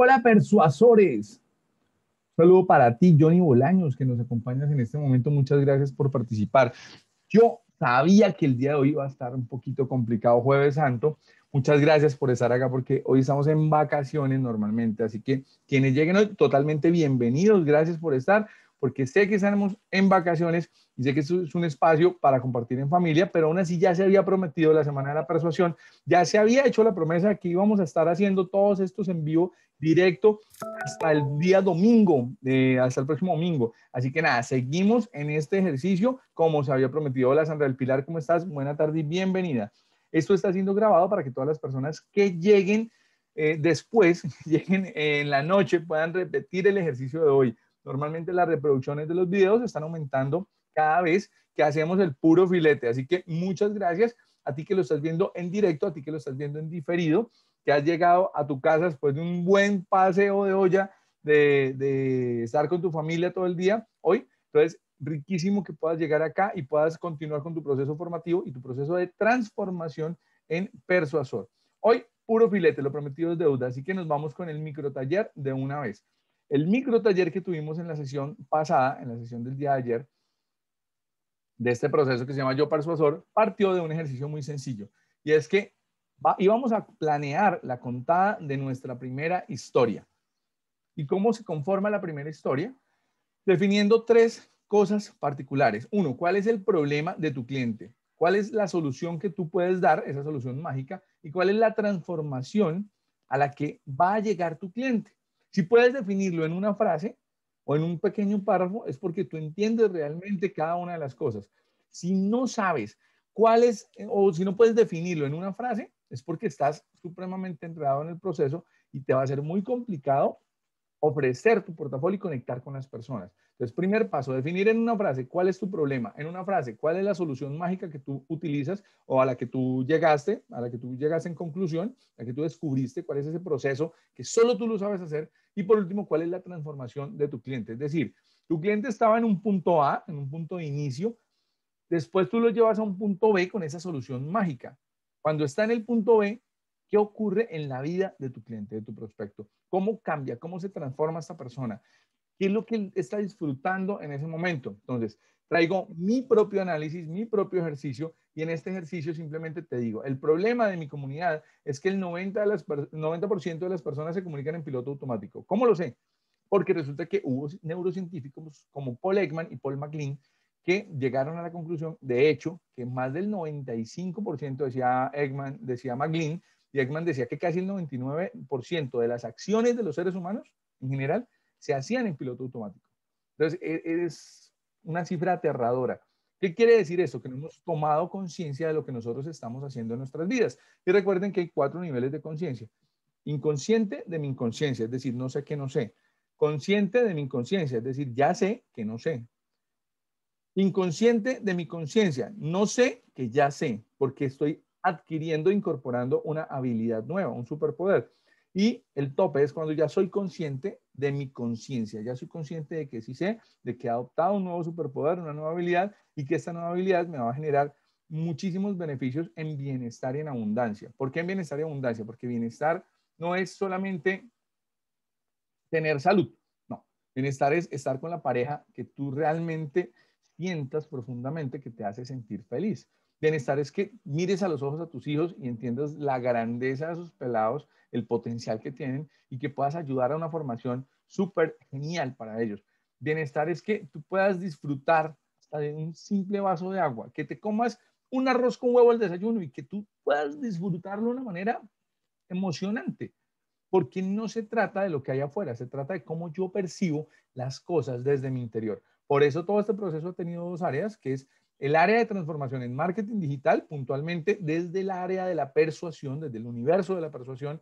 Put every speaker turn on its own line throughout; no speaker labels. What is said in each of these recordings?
Hola, persuasores. saludo para ti, Johnny Bolaños, que nos acompañas en este momento. Muchas gracias por participar. Yo sabía que el día de hoy iba a estar un poquito complicado, Jueves Santo. Muchas gracias por estar acá porque hoy estamos en vacaciones normalmente. Así que quienes lleguen hoy, totalmente bienvenidos. Gracias por estar porque sé que estamos en vacaciones y sé que esto es un espacio para compartir en familia, pero aún así ya se había prometido la semana de la persuasión, ya se había hecho la promesa que íbamos a estar haciendo todos estos en vivo directo hasta el día domingo, eh, hasta el próximo domingo. Así que nada, seguimos en este ejercicio como se había prometido. Hola Sandra del Pilar, ¿cómo estás? Buena tarde y bienvenida. Esto está siendo grabado para que todas las personas que lleguen eh, después, lleguen en la noche, puedan repetir el ejercicio de hoy Normalmente las reproducciones de los videos están aumentando cada vez que hacemos el puro filete. Así que muchas gracias a ti que lo estás viendo en directo, a ti que lo estás viendo en diferido, que has llegado a tu casa después de un buen paseo de olla, de, estar con tu familia todo el día hoy. Entonces, riquísimo que puedas llegar acá y puedas continuar con tu proceso formativo y tu proceso de transformación en persuasor. Hoy, puro filete, lo prometido es deuda, así que nos vamos con el microtaller de una vez. El micro taller que tuvimos en la sesión pasada, en la sesión del día de ayer, de este proceso que se llama Yo Persuasor, partió de un ejercicio muy sencillo. Y es que íbamos a planear la contada de nuestra primera historia. ¿Y cómo se conforma la primera historia? Definiendo tres cosas particulares. Uno, ¿cuál es el problema de tu cliente? ¿Cuál es la solución que tú puedes dar, esa solución mágica? ¿Y cuál es la transformación a la que va a llegar tu cliente? Si puedes definirlo en una frase o en un pequeño párrafo, es porque tú entiendes realmente cada una de las cosas. Si no sabes cuál es, eh, o si no puedes definirlo en una frase, es porque estás supremamente entrenado en el proceso y te va a ser muy complicado ofrecer tu portafolio y conectar con las personas. Entonces, primer paso, definir en una frase cuál es tu problema, en una frase cuál es la solución mágica que tú utilizas o a la que tú llegaste, a la que tú llegaste en conclusión, a la que tú descubriste cuál es ese proceso que solo tú lo sabes hacer y por último, cuál es la transformación de tu cliente. Es decir, tu cliente estaba en un punto A, en un punto de inicio, después tú lo llevas a un punto B con esa solución mágica. Cuando está en el punto B, ¿Qué ocurre en la vida de tu cliente, de tu prospecto? ¿Cómo cambia? ¿Cómo se transforma esta persona? ¿Qué es lo que está disfrutando en ese momento? Entonces, traigo mi propio análisis, mi propio ejercicio y en este ejercicio simplemente te digo, el problema de mi comunidad es que el 90%, de las, de las personas se comunican en piloto automático. ¿Cómo lo sé? Porque resulta que hubo neurocientíficos como Paul Ekman y Paul McLean que llegaron a la conclusión, de hecho, que más del 95% decía Ekman, decía McLean, y decía que casi el 99% de las acciones de los seres humanos en general se hacían en piloto automático. Entonces, e-, es una cifra aterradora. ¿Qué quiere decir eso? Que no hemos tomado conciencia de lo que nosotros estamos haciendo en nuestras vidas. Y recuerden que hay cuatro niveles de conciencia. Inconsciente de mi inconsciencia, es decir, no sé que no sé. Consciente de mi inconsciencia, es decir, ya sé que no sé. Inconsciente de mi conciencia, no sé que ya sé, porque estoy adquiriendo, incorporando una habilidad nueva, un superpoder. Y el tope es cuando ya soy consciente de mi conciencia, ya soy consciente de que sí sé, de que he adoptado un nuevo superpoder, una nueva habilidad y que esta nueva habilidad me va a generar muchísimos beneficios en bienestar y en abundancia. ¿Por qué en bienestar y abundancia? Porque bienestar no es solamente tener salud, no. Bienestar es estar con la pareja que tú realmente sientas profundamente que te hace sentir feliz. Bienestar es que mires a los ojos a tus hijos y entiendas la grandeza de sus pelados, el potencial que tienen y que puedas ayudar a una formación súper genial para ellos. Bienestar es que tú puedas disfrutar hasta de un simple vaso de agua, que te comas un arroz con huevo al desayuno y que tú puedas disfrutarlo de una manera emocionante. Porque no se trata de lo que hay afuera, se trata de cómo yo percibo las cosas desde mi interior. Por eso todo este proceso ha tenido dos áreas, que es el área de transformación en marketing digital, puntualmente desde el área de la persuasión, desde el universo de la persuasión,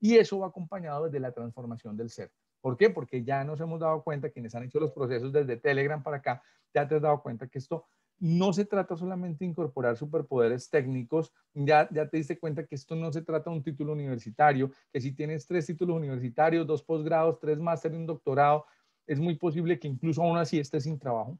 y eso va acompañado desde la transformación del ser. ¿Por qué? Porque ya nos hemos dado cuenta, quienes han hecho los procesos desde Telegram para acá, ya te has dado cuenta que esto no se trata solamente de incorporar superpoderes técnicos, ya, ya te diste cuenta que esto no se trata de un título universitario, que si tienes tres títulos universitarios, dos posgrados, tres másteres un doctorado, es muy posible que incluso aún así estés sin trabajo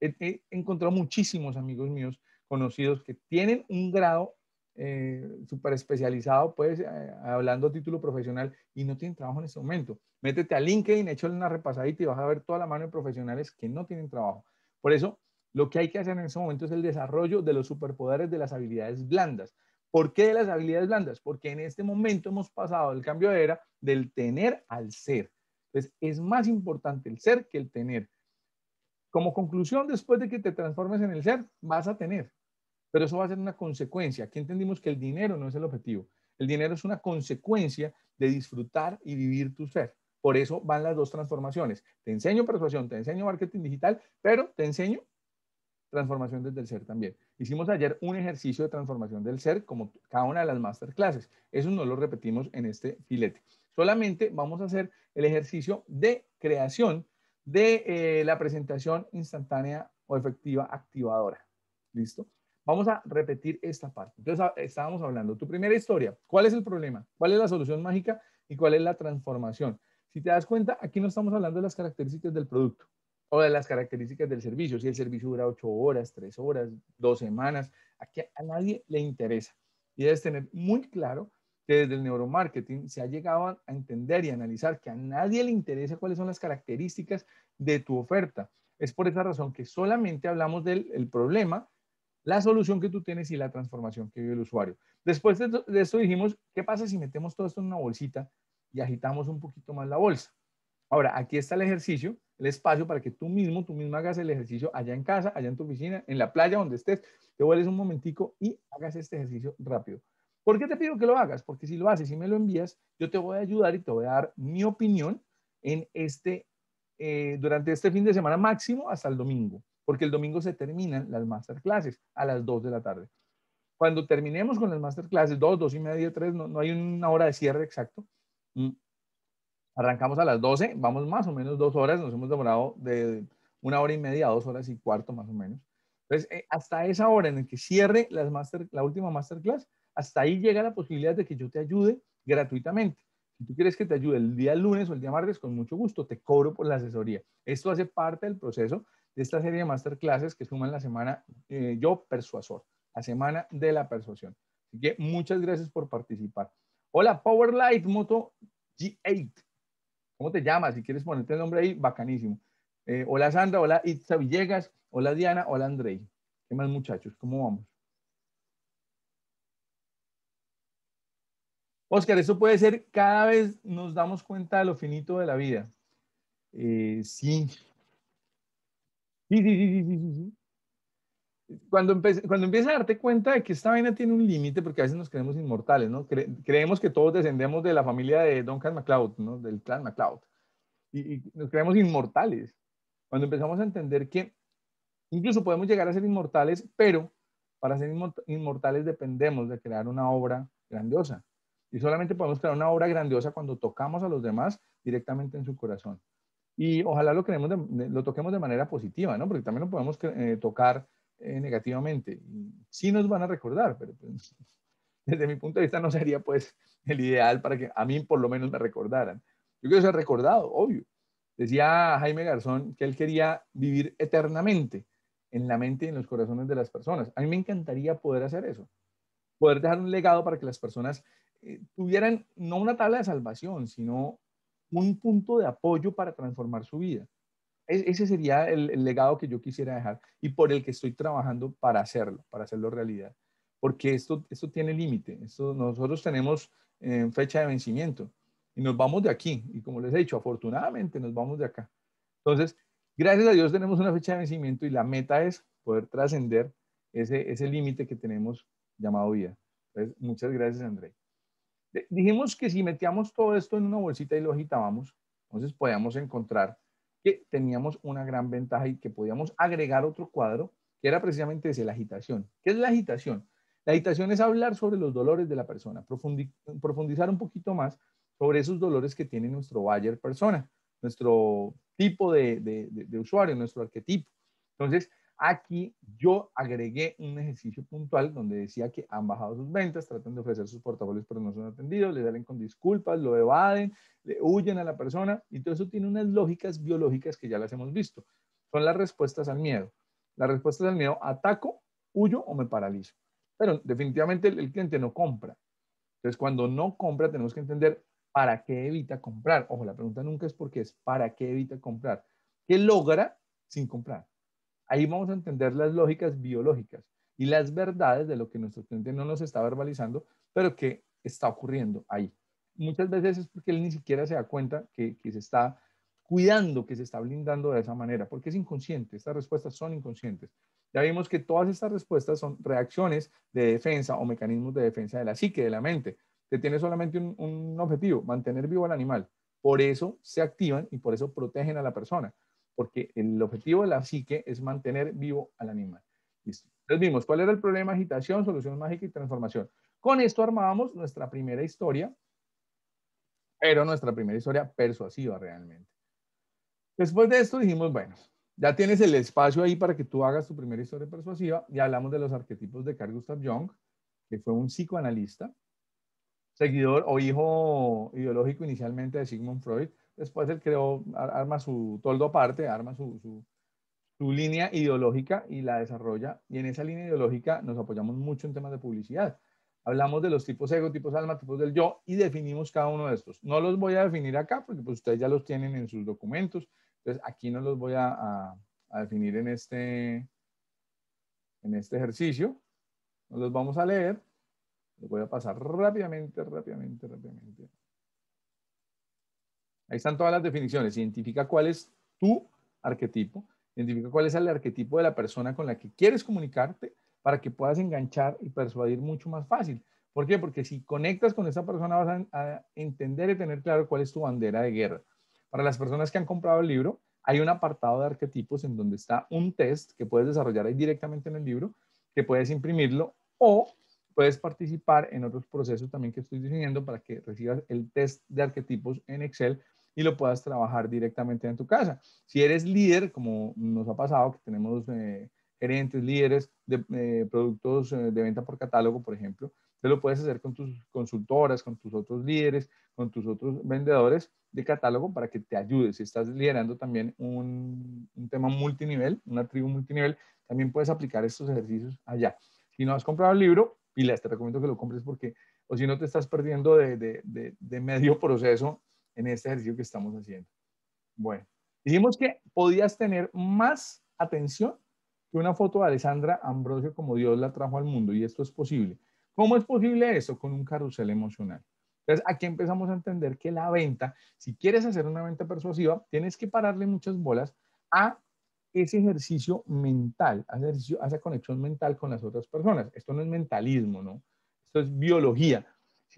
he, encontrado muchísimos amigos míos conocidos que tienen un grado eh, súper especializado, pues, eh, hablando a título profesional y no tienen trabajo en este momento. Métete a LinkedIn, échale una repasadita y vas a ver toda la mano de profesionales que no tienen trabajo. Por eso, lo que hay que hacer en este momento es el desarrollo de los superpoderes de las habilidades blandas. ¿Por qué de las habilidades blandas? Porque en este momento hemos pasado del cambio de era del tener al ser. Entonces, es más importante el ser que el tener. Como conclusión, después de que te transformes en el ser, vas a tener, pero eso va a ser una consecuencia. Aquí entendimos que el dinero no es el objetivo. El dinero es una consecuencia de disfrutar y vivir tu ser. Por eso van las dos transformaciones. Te enseño persuasión, te enseño marketing digital, pero te enseño transformación desde el ser también. Hicimos ayer un ejercicio de transformación del ser como cada una de las masterclasses. Eso no lo repetimos en este filete. Solamente vamos a hacer el ejercicio de creación de eh, la presentación instantánea o efectiva activadora. ¿Listo? Vamos a repetir esta parte. Entonces, ah, estábamos hablando, tu primera historia, ¿cuál es el problema? ¿Cuál es la solución mágica y cuál es la transformación? Si te das cuenta, aquí no estamos hablando de las características del producto o de las características del servicio. Si el servicio dura ocho horas, tres horas, dos semanas, aquí a nadie le interesa. Y debes tener muy claro que desde el neuromarketing se ha llegado a entender y analizar que a nadie le interesa cuáles son las características de tu oferta. Es por esa razón que solamente hablamos del problema, la solución que tú tienes y la transformación que vive el usuario. Después de, esto dijimos, ¿qué pasa si metemos todo esto en una bolsita y agitamos un poquito más la bolsa? Ahora, aquí está el ejercicio, el espacio para que tú mismo, tú mismo hagas el ejercicio allá en casa, allá en tu oficina, en la playa, donde estés, te vuelves un momentico y hagas este ejercicio rápido. ¿Por qué te pido que lo hagas? Porque si lo haces y me lo envías, yo te voy a ayudar y te voy a dar mi opinión en este, eh, durante este fin de semana máximo hasta el domingo, porque el domingo se terminan las masterclasses a las 2 de la tarde. Cuando terminemos con las masterclasses, 2, 2 y media, 3, no, no hay una hora de cierre exacto. Mm. Arrancamos a las 12, vamos más o menos dos horas, nos hemos demorado de una hora y media a dos horas y cuarto más o menos. Entonces, eh, hasta esa hora en el que cierre las master, la última masterclass, hasta ahí llega la posibilidad de que yo te ayude gratuitamente. Si tú quieres que te ayude el día lunes o el día martes, con mucho gusto, te cobro por la asesoría. Esto hace parte del proceso de esta serie de masterclasses que suman la semana eh, Yo Persuasor, la semana de la persuasión. Así que muchas gracias por participar. Hola, Powerlight Moto G8. ¿Cómo te llamas? Si quieres ponerte el nombre ahí, bacanísimo. Eh, hola Sandra, hola Itza Villegas, hola Diana, hola Andrei. ¿Qué más muchachos? ¿Cómo vamos? Oscar, eso puede ser cada vez nos damos cuenta de lo finito de la vida. Eh, sí. Sí, sí, sí, sí, sí, sí. Cuando, empieza, empiezas a darte cuenta de que esta vaina tiene un límite, porque a veces nos creemos inmortales, ¿no? creemos que todos descendemos de la familia de Duncan MacLeod, ¿no? Del clan MacLeod. y nos creemos inmortales. Cuando empezamos a entender que incluso podemos llegar a ser inmortales, pero para ser inmortales dependemos de crear una obra grandiosa. Y solamente podemos crear una obra grandiosa cuando tocamos a los demás directamente en su corazón. Y ojalá lo, queremos lo toquemos de manera positiva, ¿no? Porque también lo podemos eh, tocar eh, negativamente. Sí nos van a recordar, pero pues, desde mi punto de vista no sería pues el ideal para que a mí por lo menos me recordaran. Yo quiero ser recordado, obvio. Decía Jaime Garzón que él quería vivir eternamente en la mente y en los corazones de las personas. A mí me encantaría poder hacer eso, poder dejar un legado para que las personas eh, tuvieran no una tabla de salvación, sino un punto de apoyo para transformar su vida. E, ese sería el, legado que yo quisiera dejar y por el que estoy trabajando para hacerlo, para hacerlo realidad. Porque esto, esto tiene límite. Nosotros tenemos eh, fecha de vencimiento y nos vamos de aquí. Y como les he dicho, afortunadamente nos vamos de acá. Entonces, gracias a Dios tenemos una fecha de vencimiento y la meta es poder trascender ese, ese límite que tenemos llamado vida. Entonces, muchas gracias, André dijimos que si metíamos todo esto en una bolsita y lo agitábamos, entonces podíamos encontrar que teníamos una gran ventaja y que podíamos agregar otro cuadro, que era precisamente ese, la agitación. ¿Qué es la agitación? La agitación es hablar sobre los dolores de la persona, profundizar un poquito más sobre esos dolores que tiene nuestro buyer persona, nuestro tipo de, de usuario, nuestro arquetipo. Entonces, Aquí yo agregué un ejercicio puntual donde decía que han bajado sus ventas, tratan de ofrecer sus portafolios pero no son atendidos, le salen con disculpas, lo evaden, le huyen a la persona y todo eso tiene unas lógicas biológicas que ya las hemos visto. Son las respuestas al miedo. Las respuestas al miedo, ataco, huyo o me paralizo. Pero definitivamente el, cliente no compra. Entonces cuando no compra tenemos que entender para qué evita comprar. Ojo, la pregunta nunca es por qué, es para qué evita comprar. ¿Qué logra sin comprar? Ahí vamos a entender las lógicas biológicas y las verdades de lo que nuestro cliente no nos está verbalizando, pero que está ocurriendo ahí. Muchas veces es porque él ni siquiera se da cuenta que, se está cuidando, que se está blindando de esa manera, porque es inconsciente, estas respuestas son inconscientes. Ya vimos que todas estas respuestas son reacciones de defensa o mecanismos de defensa de la psique, de la mente, que tiene solamente un objetivo, mantener vivo al animal. Por eso se activan y por eso protegen a la persona porque el objetivo de la psique es mantener vivo al animal. Entonces vimos cuál era el problema, agitación, solución mágica y transformación. Con esto armábamos nuestra primera historia, pero nuestra primera historia persuasiva realmente. Después de esto dijimos, bueno, ya tienes el espacio ahí para que tú hagas tu primera historia persuasiva. Ya hablamos de los arquetipos de Carl Gustav Jung, que fue un psicoanalista, seguidor o hijo ideológico inicialmente de Sigmund Freud, Después él creó, arma su toldo aparte, arma su, su, línea ideológica y la desarrolla. Y en esa línea ideológica nos apoyamos mucho en temas de publicidad. Hablamos de los tipos ego, tipos alma, tipos del yo y definimos cada uno de estos. No los voy a definir acá porque pues ustedes ya los tienen en sus documentos. Entonces aquí no los voy a, a, definir en este, en este ejercicio. No los vamos a leer. Los voy a pasar rápidamente, rápidamente, rápidamente. Ahí están todas las definiciones. Identifica cuál es tu arquetipo, identifica cuál es el arquetipo de la persona con la que quieres comunicarte para que puedas enganchar y persuadir mucho más fácil. ¿Por qué? Porque si conectas con esa persona vas a, entender y tener claro cuál es tu bandera de guerra. Para las personas que han comprado el libro, hay un apartado de arquetipos en donde está un test que puedes desarrollar ahí directamente en el libro, que puedes imprimirlo o puedes participar en otros procesos también que estoy diseñando para que recibas el test de arquetipos en Excel y lo puedas trabajar directamente en tu casa. Si eres líder, como nos ha pasado, que tenemos eh, gerentes, líderes de eh, productos eh, de venta por catálogo, por ejemplo, te lo puedes hacer con tus consultoras, con tus otros líderes, con tus otros vendedores de catálogo para que te ayudes. Si estás liderando también un, un tema multinivel, una tribu multinivel, también puedes aplicar estos ejercicios allá. Si no has comprado el libro, pilas, te recomiendo que lo compres porque, o si no, te estás perdiendo de, de, de, de medio proceso en este ejercicio que estamos haciendo. Bueno, dijimos que podías tener más atención que una foto de Alessandra Ambrosio como Dios la trajo al mundo y esto es posible. ¿Cómo es posible eso? Con un carrusel emocional. Entonces, aquí empezamos a entender que la venta, si quieres hacer una venta persuasiva, tienes que pararle muchas bolas a ese ejercicio mental, a, ejercicio, a esa conexión mental con las otras personas. Esto no es mentalismo, ¿no? Esto es biología.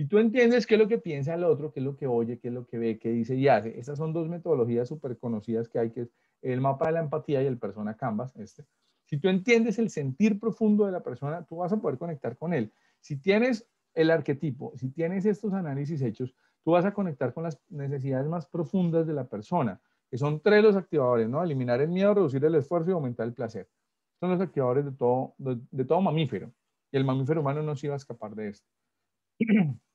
Si tú entiendes qué es lo que piensa el otro, qué es lo que oye, qué es lo que ve, qué dice y hace, estas son dos metodologías súper conocidas que hay, que es el mapa de la empatía y el persona canvas. Este. Si tú entiendes el sentir profundo de la persona, tú vas a poder conectar con él. Si tienes el arquetipo, si tienes estos análisis hechos, tú vas a conectar con las necesidades más profundas de la persona, que son tres los activadores, ¿no? Eliminar el miedo, reducir el esfuerzo y aumentar el placer. Son los activadores de todo, de, de todo mamífero. Y el mamífero humano no se iba a escapar de esto.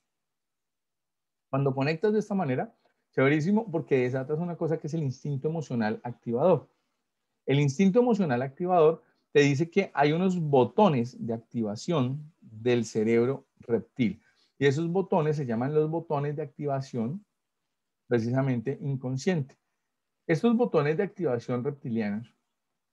Cuando conectas de esta manera, chéverísimo, porque desatas una cosa que es el instinto emocional activador. El instinto emocional activador te dice que hay unos botones de activación del cerebro reptil. Y esos botones se llaman los botones de activación precisamente inconsciente. Estos botones de activación reptilianos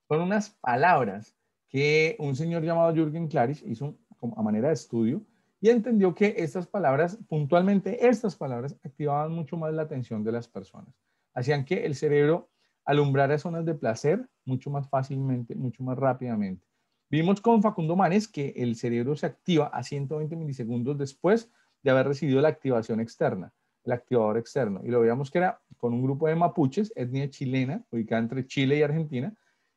son unas palabras que un señor llamado Jürgen Claris hizo a manera de estudio y entendió que estas palabras, puntualmente estas palabras, activaban mucho más la atención de las personas. Hacían que el cerebro alumbrara zonas de placer mucho más fácilmente, mucho más rápidamente. Vimos con Facundo Manes que el cerebro se activa a 120 milisegundos después de haber recibido la activación externa, el activador externo. Y lo veíamos que era con un grupo de mapuches, etnia chilena, ubicada entre Chile y Argentina,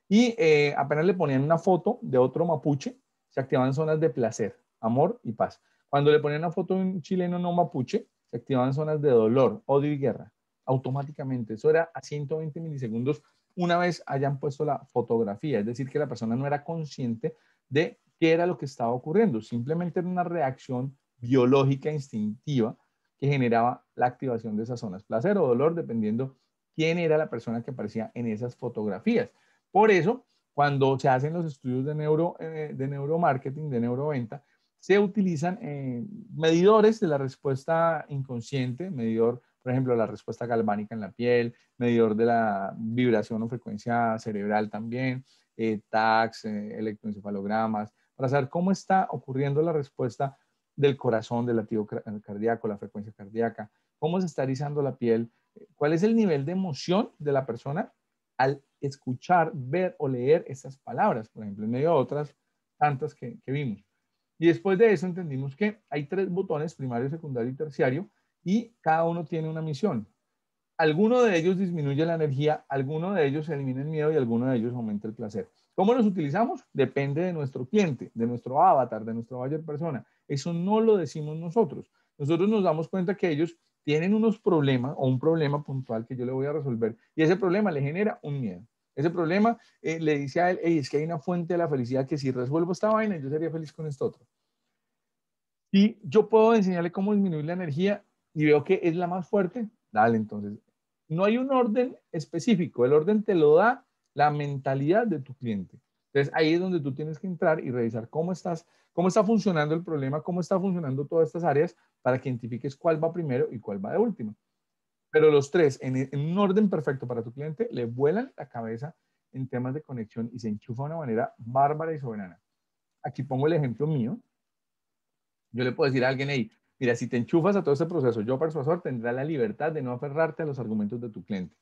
y eh, apenas le ponían una foto de otro mapuche, se activaban zonas de placer, amor y paz. Cuando le ponían una foto de un chileno no mapuche, se activaban zonas de dolor, odio y guerra, automáticamente. Eso era a 120 milisegundos una vez hayan puesto la fotografía, es decir, que la persona no era consciente de qué era lo que estaba ocurriendo, simplemente era una reacción biológica instintiva que generaba la activación de esas zonas, placer o dolor, dependiendo quién era la persona que aparecía en esas fotografías. Por eso, cuando se hacen los estudios de, neuro, eh, de neuromarketing, de neuroventa, se utilizan eh, medidores de la respuesta inconsciente, medidor, por ejemplo, la respuesta galvánica en la piel, medidor de la vibración o frecuencia cerebral también, eh, eh electroencefalogramas, para saber cómo está ocurriendo la respuesta del corazón, del latido cardíaco, la frecuencia cardíaca, cómo se está erizando la piel, eh, cuál es el nivel de emoción de la persona al escuchar, ver o leer estas palabras, por ejemplo, en medio de otras tantas que vimos. Y después de eso entendimos que hay tres botones, primario, secundario y terciario, y cada uno tiene una misión. Alguno de ellos disminuye la energía, alguno de ellos elimina el miedo y alguno de ellos aumenta el placer. ¿Cómo los utilizamos? Depende de nuestro cliente, de nuestro avatar, de nuestra buyer persona. Eso no lo decimos nosotros. Nosotros nos damos cuenta que ellos tienen unos problemas o un problema puntual que yo le voy a resolver y ese problema le genera un miedo ese problema, eh, le dice a él, hey, es que hay una fuente de la felicidad que si resuelvo esta vaina, yo sería feliz con esto otro. Y yo puedo enseñarle cómo disminuir la energía y veo que es la más fuerte, dale entonces. No hay un orden específico, el orden te lo da la mentalidad de tu cliente. Entonces ahí es donde tú tienes que entrar y revisar cómo estás, cómo está funcionando el problema, cómo está funcionando todas estas áreas para que identifiques cuál va primero y cuál va de último. Pero los tres, en, un orden perfecto para tu cliente, le vuelan la cabeza en temas de conexión y se enchufa de una manera bárbara y soberana. Aquí pongo el ejemplo mío. Yo le puedo decir a alguien, hey, mira, si te enchufas a todo este proceso, yo persuasor tendrá la libertad de no aferrarte a los argumentos de tu cliente.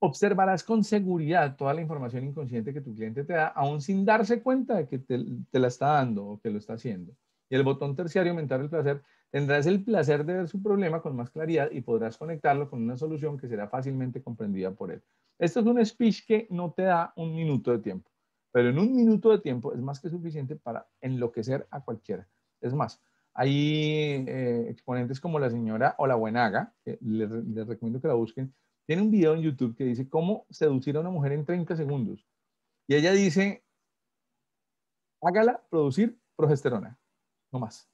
Observarás con seguridad toda la información inconsciente que tu cliente te da, aún sin darse cuenta de que te la está dando o que lo está haciendo. Y el botón terciario, aumentar el placer, Tendrás el placer de ver su problema con más claridad y podrás conectarlo con una solución que será fácilmente comprendida por él. Esto es un speech que no te da un minuto de tiempo, pero en un minuto de tiempo es más que suficiente para enloquecer a cualquiera. Es más, hay eh, exponentes como la señora Ola que les, les recomiendo que la busquen, tiene un video en YouTube que dice cómo seducir a una mujer en 30 segundos. Y ella dice, hágala producir progesterona, no más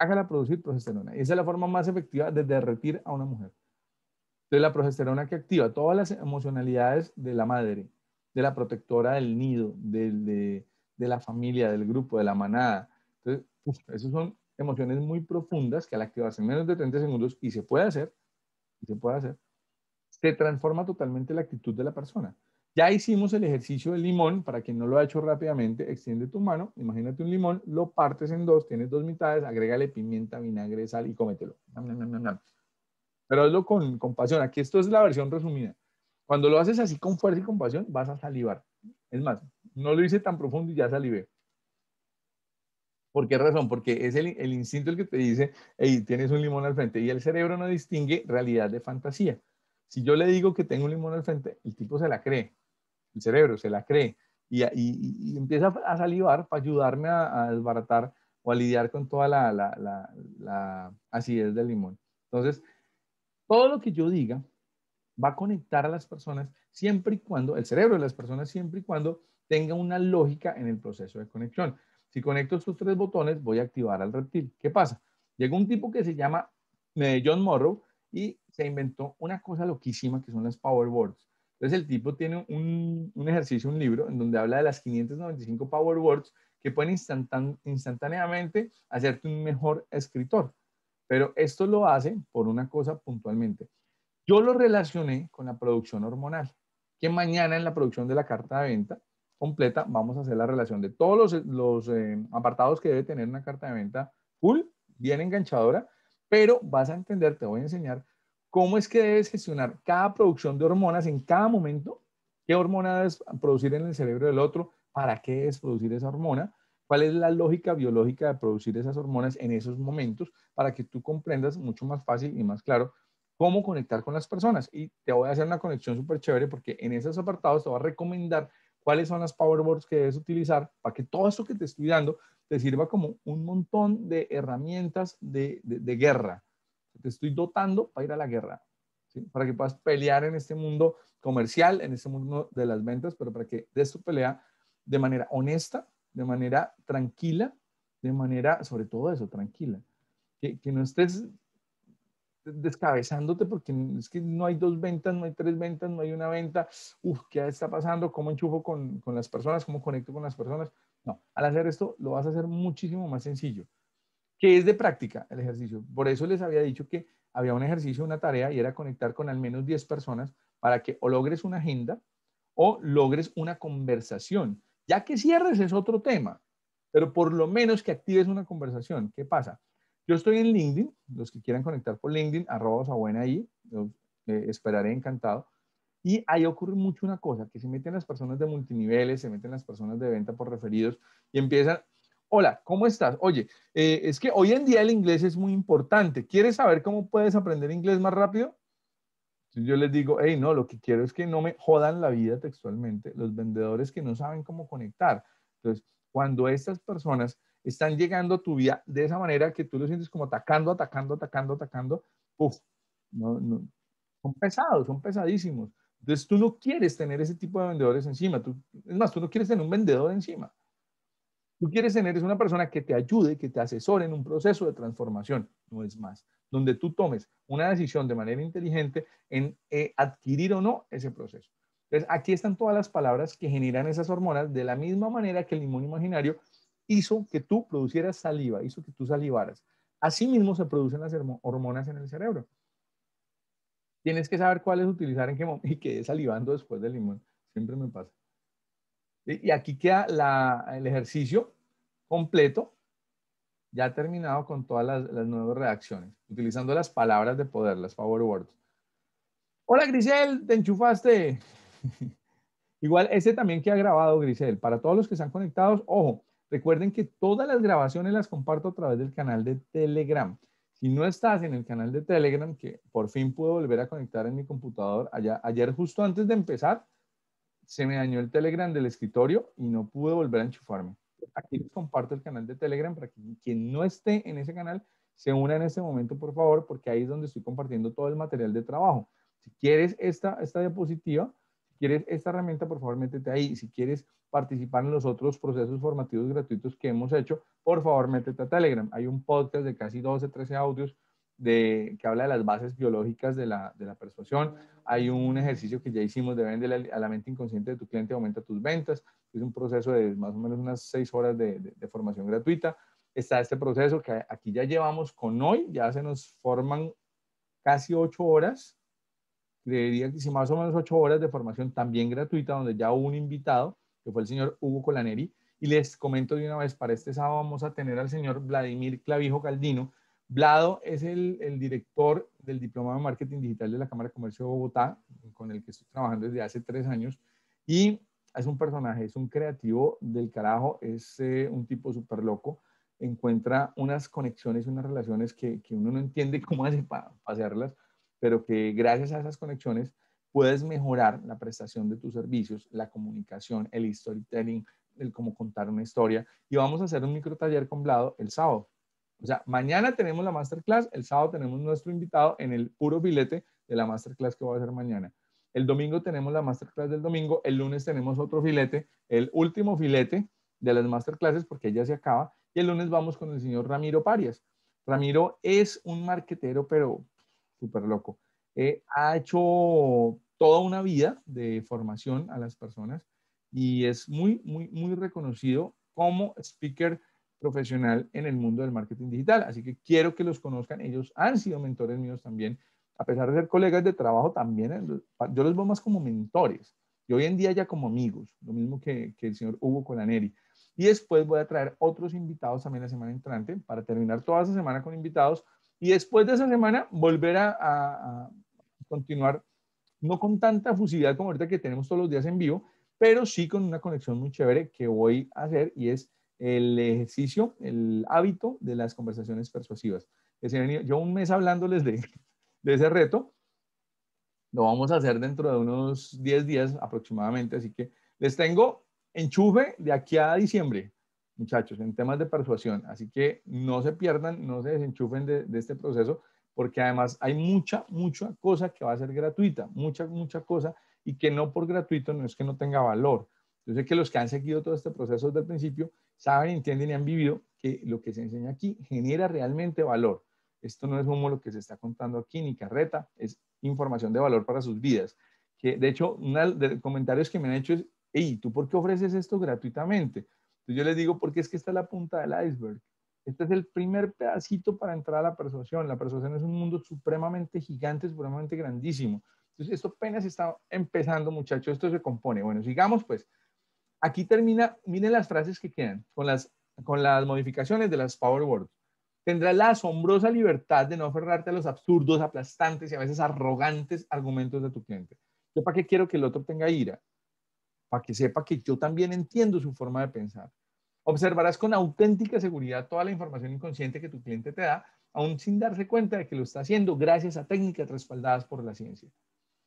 hágala producir progesterona. Y esa es la forma más efectiva de derretir a una mujer. Entonces, la progesterona que activa todas las emocionalidades de la madre, de la protectora del nido, de, la familia, del grupo, de la manada. Entonces, esas son emociones muy profundas que al activarse en menos de 30 segundos, y se puede hacer, y se puede hacer, se transforma totalmente la actitud de la persona. Ya hicimos el ejercicio del limón, para quien no lo ha hecho rápidamente, extiende tu mano, imagínate un limón, lo partes en dos, tienes dos mitades, agrégale pimienta, vinagre, sal y cómetelo. Pero hazlo con pasión. Aquí esto es la versión resumida. Cuando lo haces así con fuerza y compasión, vas a salivar. Es más, no lo hice tan profundo y ya salivé. ¿Por qué razón? Porque es el, el instinto el que te dice, hey, tienes un limón al frente. Y el cerebro no distingue realidad de fantasía. Si yo le digo que tengo un limón al frente, el tipo se la cree el cerebro, se la cree y, empieza a salivar para ayudarme a, a, desbaratar o a lidiar con toda la, acidez del limón. Entonces, todo lo que yo diga va a conectar a las personas siempre y cuando, el cerebro de las personas siempre y cuando tenga una lógica en el proceso de conexión. Si conecto estos tres botones, voy a activar al reptil. ¿Qué pasa? Llegó un tipo que se llama eh, John Morrow y se inventó una cosa loquísima que son las power powerboards. Entonces el tipo tiene un, ejercicio, un libro, en donde habla de las 595 Power Words que pueden instantáneamente hacerte un mejor escritor. Pero esto lo hace por una cosa puntualmente. Yo lo relacioné con la producción hormonal, que mañana en la producción de la carta de venta completa vamos a hacer la relación de todos los, eh, apartados que debe tener una carta de venta full, bien enganchadora, pero vas a entender, te voy a enseñar cómo es que debes gestionar cada producción de hormonas en cada momento, qué hormona debes producir en el cerebro del otro, para qué debes producir esa hormona, cuál es la lógica biológica de producir esas hormonas en esos momentos, para que tú comprendas mucho más fácil y más claro cómo conectar con las personas. Y te voy a hacer una conexión súper chévere porque en esos apartados te voy a recomendar cuáles son las power powerboards que debes utilizar para que todo esto que te estoy dando te sirva como un montón de herramientas de guerra te estoy dotando para ir a la guerra, para que puedas pelear en este mundo comercial, en este mundo de las ventas, pero para que des tu pelea de manera honesta, de manera tranquila, de manera, sobre todo eso, tranquila. Que, no estés descabezándote porque es que no hay dos ventas, no hay tres ventas, no hay una venta. Uf, ¿qué está pasando? ¿Cómo enchufo con, con las personas? ¿Cómo conecto con las personas? No, al hacer esto lo vas a hacer muchísimo más sencillo que es de práctica el ejercicio. Por eso les había dicho que había un ejercicio, una tarea, y era conectar con al menos 10 personas para que o logres una agenda o logres una conversación. Ya que cierres es otro tema, pero por lo menos que actives una conversación. ¿Qué pasa? Yo estoy en LinkedIn, los que quieran conectar por LinkedIn, a buena ahí, eh, esperaré encantado. Y ahí ocurre mucho una cosa, que se meten las personas de multiniveles, se meten las personas de venta por referidos y empiezan Hola, ¿cómo estás? Oye, eh, es que hoy en día el inglés es muy importante. ¿Quieres saber cómo puedes aprender inglés más rápido? yo les digo, hey, no, lo que quiero es que no me jodan la vida textualmente los vendedores que no saben cómo conectar. Entonces, cuando estas personas están llegando a tu vida de esa manera que tú lo sientes como atacando, atacando, atacando, atacando, uff, no, son pesados, son pesadísimos. Entonces tú no quieres tener ese tipo de vendedores encima. Tú, es más, tú no quieres tener un vendedor encima. Tú quieres tener es una persona que te ayude, que te asesore en un proceso de transformación, no es más, donde tú tomes una decisión de manera inteligente en eh, adquirir o no ese proceso. Entonces, aquí están todas las palabras que generan esas hormonas de la misma manera que el limón imaginario hizo que tú producieras saliva, hizo que tú salivaras. Asimismo se producen las hormonas en el cerebro. Tienes que saber cuáles utilizar en qué momento y es salivando después del limón. Siempre me pasa. Y aquí queda el ejercicio completo, ya terminado con todas las, nuevas reacciones, utilizando las palabras de poder, las power words. Hola Grisel, te enchufaste. Igual, ese también que ha grabado, Grisel. Para todos los que están conectados, ojo, recuerden que todas las grabaciones las comparto a través del canal de Telegram. Si no estás en el canal de Telegram, que por fin puedo volver a conectar en mi computador ayer justo antes de empezar, se me dañó el Telegram del escritorio y no pude volver a enchufarme. Aquí les comparto el canal de Telegram para que quien no esté en ese canal se una en este momento, por favor, porque ahí es donde estoy compartiendo todo el material de trabajo. Si quieres esta, esta diapositiva, si quieres esta herramienta, por favor, métete ahí. Si quieres participar en los otros procesos formativos gratuitos que hemos hecho, por favor, métete a Telegram. Hay un podcast de casi 12, 13 audios que habla de las bases biológicas de la, persuasión. Hay un ejercicio que ya hicimos de vender a la mente inconsciente de tu cliente, aumenta tus ventas. Es un proceso de más o menos unas seis horas de, formación gratuita. Está este proceso que aquí ya llevamos con hoy, ya se nos forman casi ocho horas, creería que si más o menos ocho horas de formación también gratuita, donde ya hubo un invitado, que fue el señor Hugo Colaneri, y les comento de una vez, para este sábado vamos a tener al señor Vladimir Clavijo Caldino, Blado es el, director del Diplomado de Marketing Digital de la Cámara de Comercio de Bogotá, con el que estoy trabajando desde hace tres años, y es un personaje, es un creativo del carajo, es eh, un tipo súper loco, encuentra unas conexiones, unas relaciones que, uno no entiende cómo hace para hacerlas, pero que gracias a esas conexiones puedes mejorar la prestación de tus servicios, la comunicación, el storytelling, el cómo contar una historia. Y vamos a hacer un micro taller con Blado el sábado. O sea, mañana tenemos la masterclass, el sábado tenemos nuestro invitado en el puro filete de la masterclass que va a ser mañana. El domingo tenemos la masterclass del domingo, el lunes tenemos otro filete, el último filete de las masterclasses porque ya se acaba y el lunes vamos con el señor Ramiro Parias. Ramiro es un marquetero, pero súper loco. Eh, ha hecho toda una vida de formación a las personas y es muy, muy, muy reconocido como speaker profesional en el mundo del marketing digital. Así que quiero que los conozcan. Ellos han sido mentores míos también. A pesar de ser colegas de trabajo, también eh, yo los veo más como mentores. Y hoy en día ya como amigos, lo mismo que, que el señor Hugo Colaneri. Y después voy a traer otros invitados también la semana entrante para terminar toda esa semana con invitados. Y después de esa semana volver a, continuar, no con tanta fusibilidad como ahorita que tenemos todos los días en vivo, pero sí con una conexión muy chévere que voy a hacer y es el ejercicio, el hábito de las conversaciones persuasivas. Yo un mes hablándoles de, de ese reto, lo vamos a hacer dentro de unos 10 días aproximadamente, así que les tengo enchufe de aquí a diciembre, muchachos, en temas de persuasión, así que no se pierdan, no se desenchufen de, de este proceso, porque además hay mucha, mucha cosa que va a ser gratuita, mucha, mucha cosa, y que no por gratuito no es que no tenga valor. Yo sé que los que han seguido todo este proceso desde el principio saben, entienden y han vivido que lo que se enseña aquí genera realmente valor. Esto no es humo lo que se está contando aquí, ni carreta, es información de valor para sus vidas. Que, de hecho, uno de los comentarios que me han hecho es, hey, ¿tú por qué ofreces esto gratuitamente? yo les digo, porque es que esta la punta del iceberg. Este es el primer pedacito para entrar a la persuasión. La persuasión es un mundo supremamente gigante, supremamente grandísimo. Entonces, esto apenas está empezando, muchachos. Esto se compone. Bueno, sigamos pues. Aquí termina, miren las frases que quedan con las, con las modificaciones de las Power Words. Tendrás la asombrosa libertad de no aferrarte a los absurdos, aplastantes y a veces arrogantes argumentos de tu cliente. ¿Yo para qué quiero que el otro tenga ira? Para que sepa que yo también entiendo su forma de pensar. Observarás con auténtica seguridad toda la información inconsciente que tu cliente te da, aún sin darse cuenta de que lo está haciendo gracias a técnicas respaldadas por la ciencia.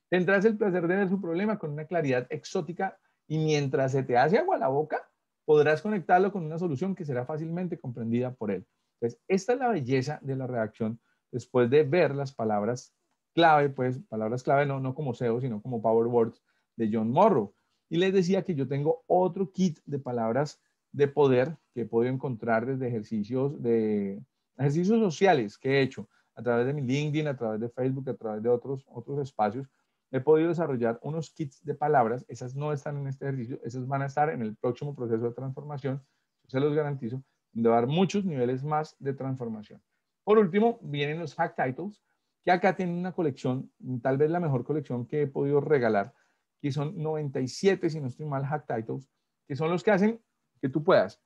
Tendrás el placer de ver su problema con una claridad exótica y mientras se te hace agua la boca, podrás conectarlo con una solución que será fácilmente comprendida por él. Entonces, esta es la belleza de la reacción. después de ver las palabras clave, pues palabras clave no, no como SEO, sino como Power Words de John Morrow. Y les decía que yo tengo otro kit de palabras de poder que he podido encontrar desde ejercicios, de, ejercicios sociales que he hecho a través de mi LinkedIn, a través de Facebook, a través de otros, otros espacios, he podido desarrollar unos kits de palabras, esas no están en este ejercicio, esas van a estar en el próximo proceso de transformación, se los garantizo, donde va muchos niveles más de transformación. Por último, vienen los hack titles, que acá tienen una colección, tal vez la mejor colección que he podido regalar, que son 97, si no estoy mal, hack titles, que son los que hacen que tú puedas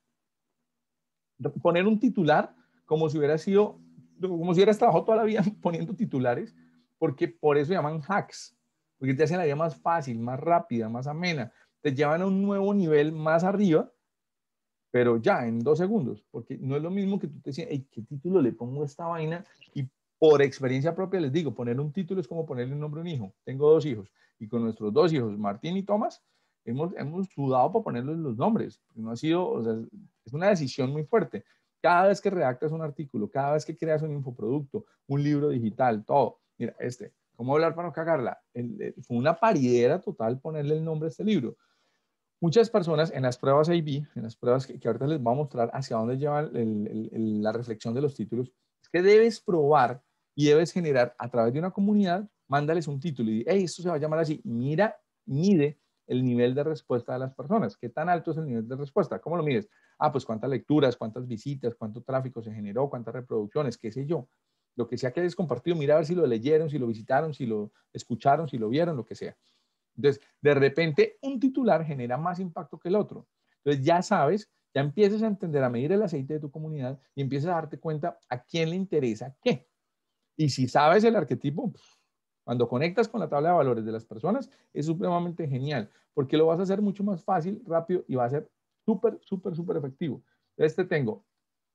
poner un titular como si hubiera sido, como si hubieras trabajado toda la vida poniendo titulares, porque por eso llaman hacks porque te hacen la vida más fácil, más rápida, más amena, te llevan a un nuevo nivel más arriba, pero ya en dos segundos, porque no es lo mismo que tú te decías, ¿qué título le pongo a esta vaina? Y por experiencia propia les digo, poner un título es como ponerle un nombre a un hijo. Tengo dos hijos y con nuestros dos hijos, Martín y Tomás, hemos, hemos sudado para ponerles los nombres. No ha sido, es una decisión muy fuerte. Cada vez que redactas un artículo, cada vez que creas un infoproducto, un libro digital, todo. Mira, este, ¿Cómo hablar para no cagarla? fue una paridera total ponerle el nombre a este libro. Muchas personas en las pruebas IB, en las pruebas que, ahorita les voy a mostrar hacia dónde lleva la reflexión de los títulos, es que debes probar y debes generar a través de una comunidad, mándales un título y di, hey, esto se va a llamar así. Mira, mide el nivel de respuesta de las personas. ¿Qué tan alto es el nivel de respuesta? ¿Cómo lo mides? Ah, pues cuántas lecturas, cuántas visitas, cuánto tráfico se generó, cuántas reproducciones, qué sé yo lo que sea que hayas compartido, mira a ver si lo leyeron, si lo visitaron, si lo escucharon, si lo vieron, lo que sea. Entonces, de repente, un titular genera más impacto que el otro. Entonces, ya sabes, ya empiezas a entender, a medir el aceite de tu comunidad y empiezas a darte cuenta a quién le interesa qué. Y si sabes el arquetipo, cuando conectas con la tabla de valores de las personas, es supremamente genial, porque lo vas a hacer mucho más fácil, rápido y va a ser súper, súper, súper efectivo. Entonces, te tengo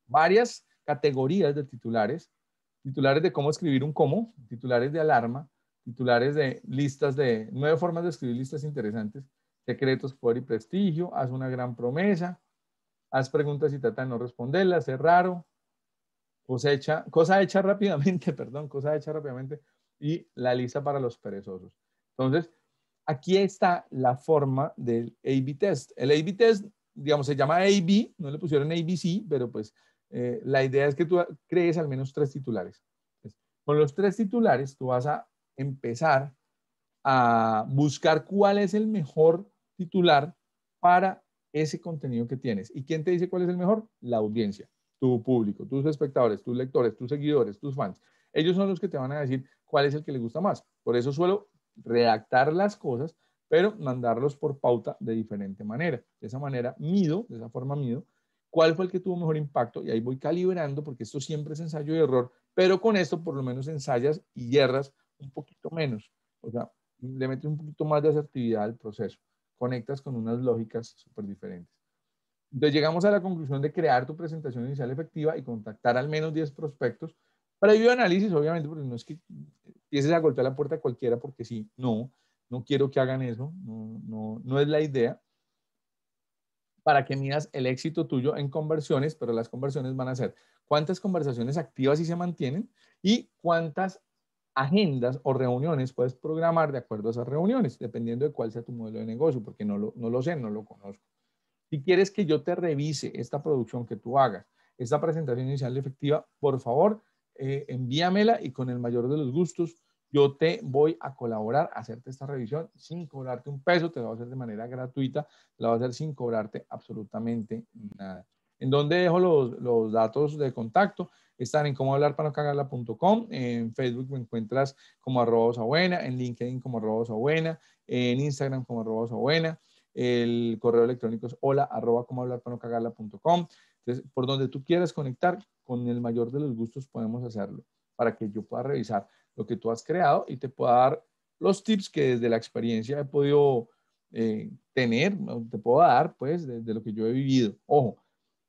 varias categorías de titulares titulares de cómo escribir un cómo, titulares de alarma, titulares de listas de nueve formas de escribir listas interesantes, secretos, poder y prestigio, haz una gran promesa, haz preguntas y trata de no responderlas, es raro, cosecha, cosa hecha rápidamente, perdón, cosa hecha rápidamente, y la lista para los perezosos. Entonces, aquí está la forma del A-B test. El A-B test, digamos, se llama A-B, no le pusieron A-B-C pero pues eh, la idea es que tú crees al menos tres titulares. con los tres titulares, tú vas a empezar a buscar cuál es el mejor titular para ese contenido que tienes. ¿Y quién te dice cuál es el mejor? La audiencia, tu público, tus espectadores, tus lectores, tus seguidores, tus fans. Ellos son los que te van a decir cuál es el que les gusta más. Por eso suelo redactar las cosas, pero mandarlos por pauta de diferente manera. De esa manera mido, de esa forma mido cuál fue el que tuvo mejor impacto y ahí voy calibrando porque esto siempre es ensayo y error, pero con esto por lo menos ensayas y hierras un poquito menos, o sea, le metes un poquito más de asertividad al proceso, conectas con unas lógicas súper diferentes. Entonces llegamos a la conclusión de crear tu presentación inicial efectiva y contactar al menos 10 prospectos para previo análisis, obviamente, porque no es que empieces a golpear la puerta a cualquiera porque sí, no, no quiero que hagan eso, no, no, no es la idea para que midas el éxito tuyo en conversiones, pero las conversiones van a ser cuántas conversaciones activas y se mantienen y cuántas agendas o reuniones puedes programar de acuerdo a esas reuniones, dependiendo de cuál sea tu modelo de negocio, porque no lo, no lo sé, no lo conozco. Si quieres que yo te revise esta producción que tú hagas, esta presentación inicial efectiva, por favor, eh, envíamela y con el mayor de los gustos yo te voy a colaborar a hacerte esta revisión sin cobrarte un peso, te lo voy a hacer de manera gratuita, la voy a hacer sin cobrarte absolutamente nada. ¿En dónde dejo los, datos de contacto? Están en cómo en Facebook me encuentras como arroba en LinkedIn como arroba en Instagram como arroba el correo electrónico es hola arroba como Entonces, por donde tú quieras conectar, con el mayor de los gustos podemos hacerlo para que yo pueda revisar lo que tú has creado y te pueda dar los tips que desde la experiencia he podido eh, tener, te puedo dar, pues, desde lo que yo he vivido. Ojo,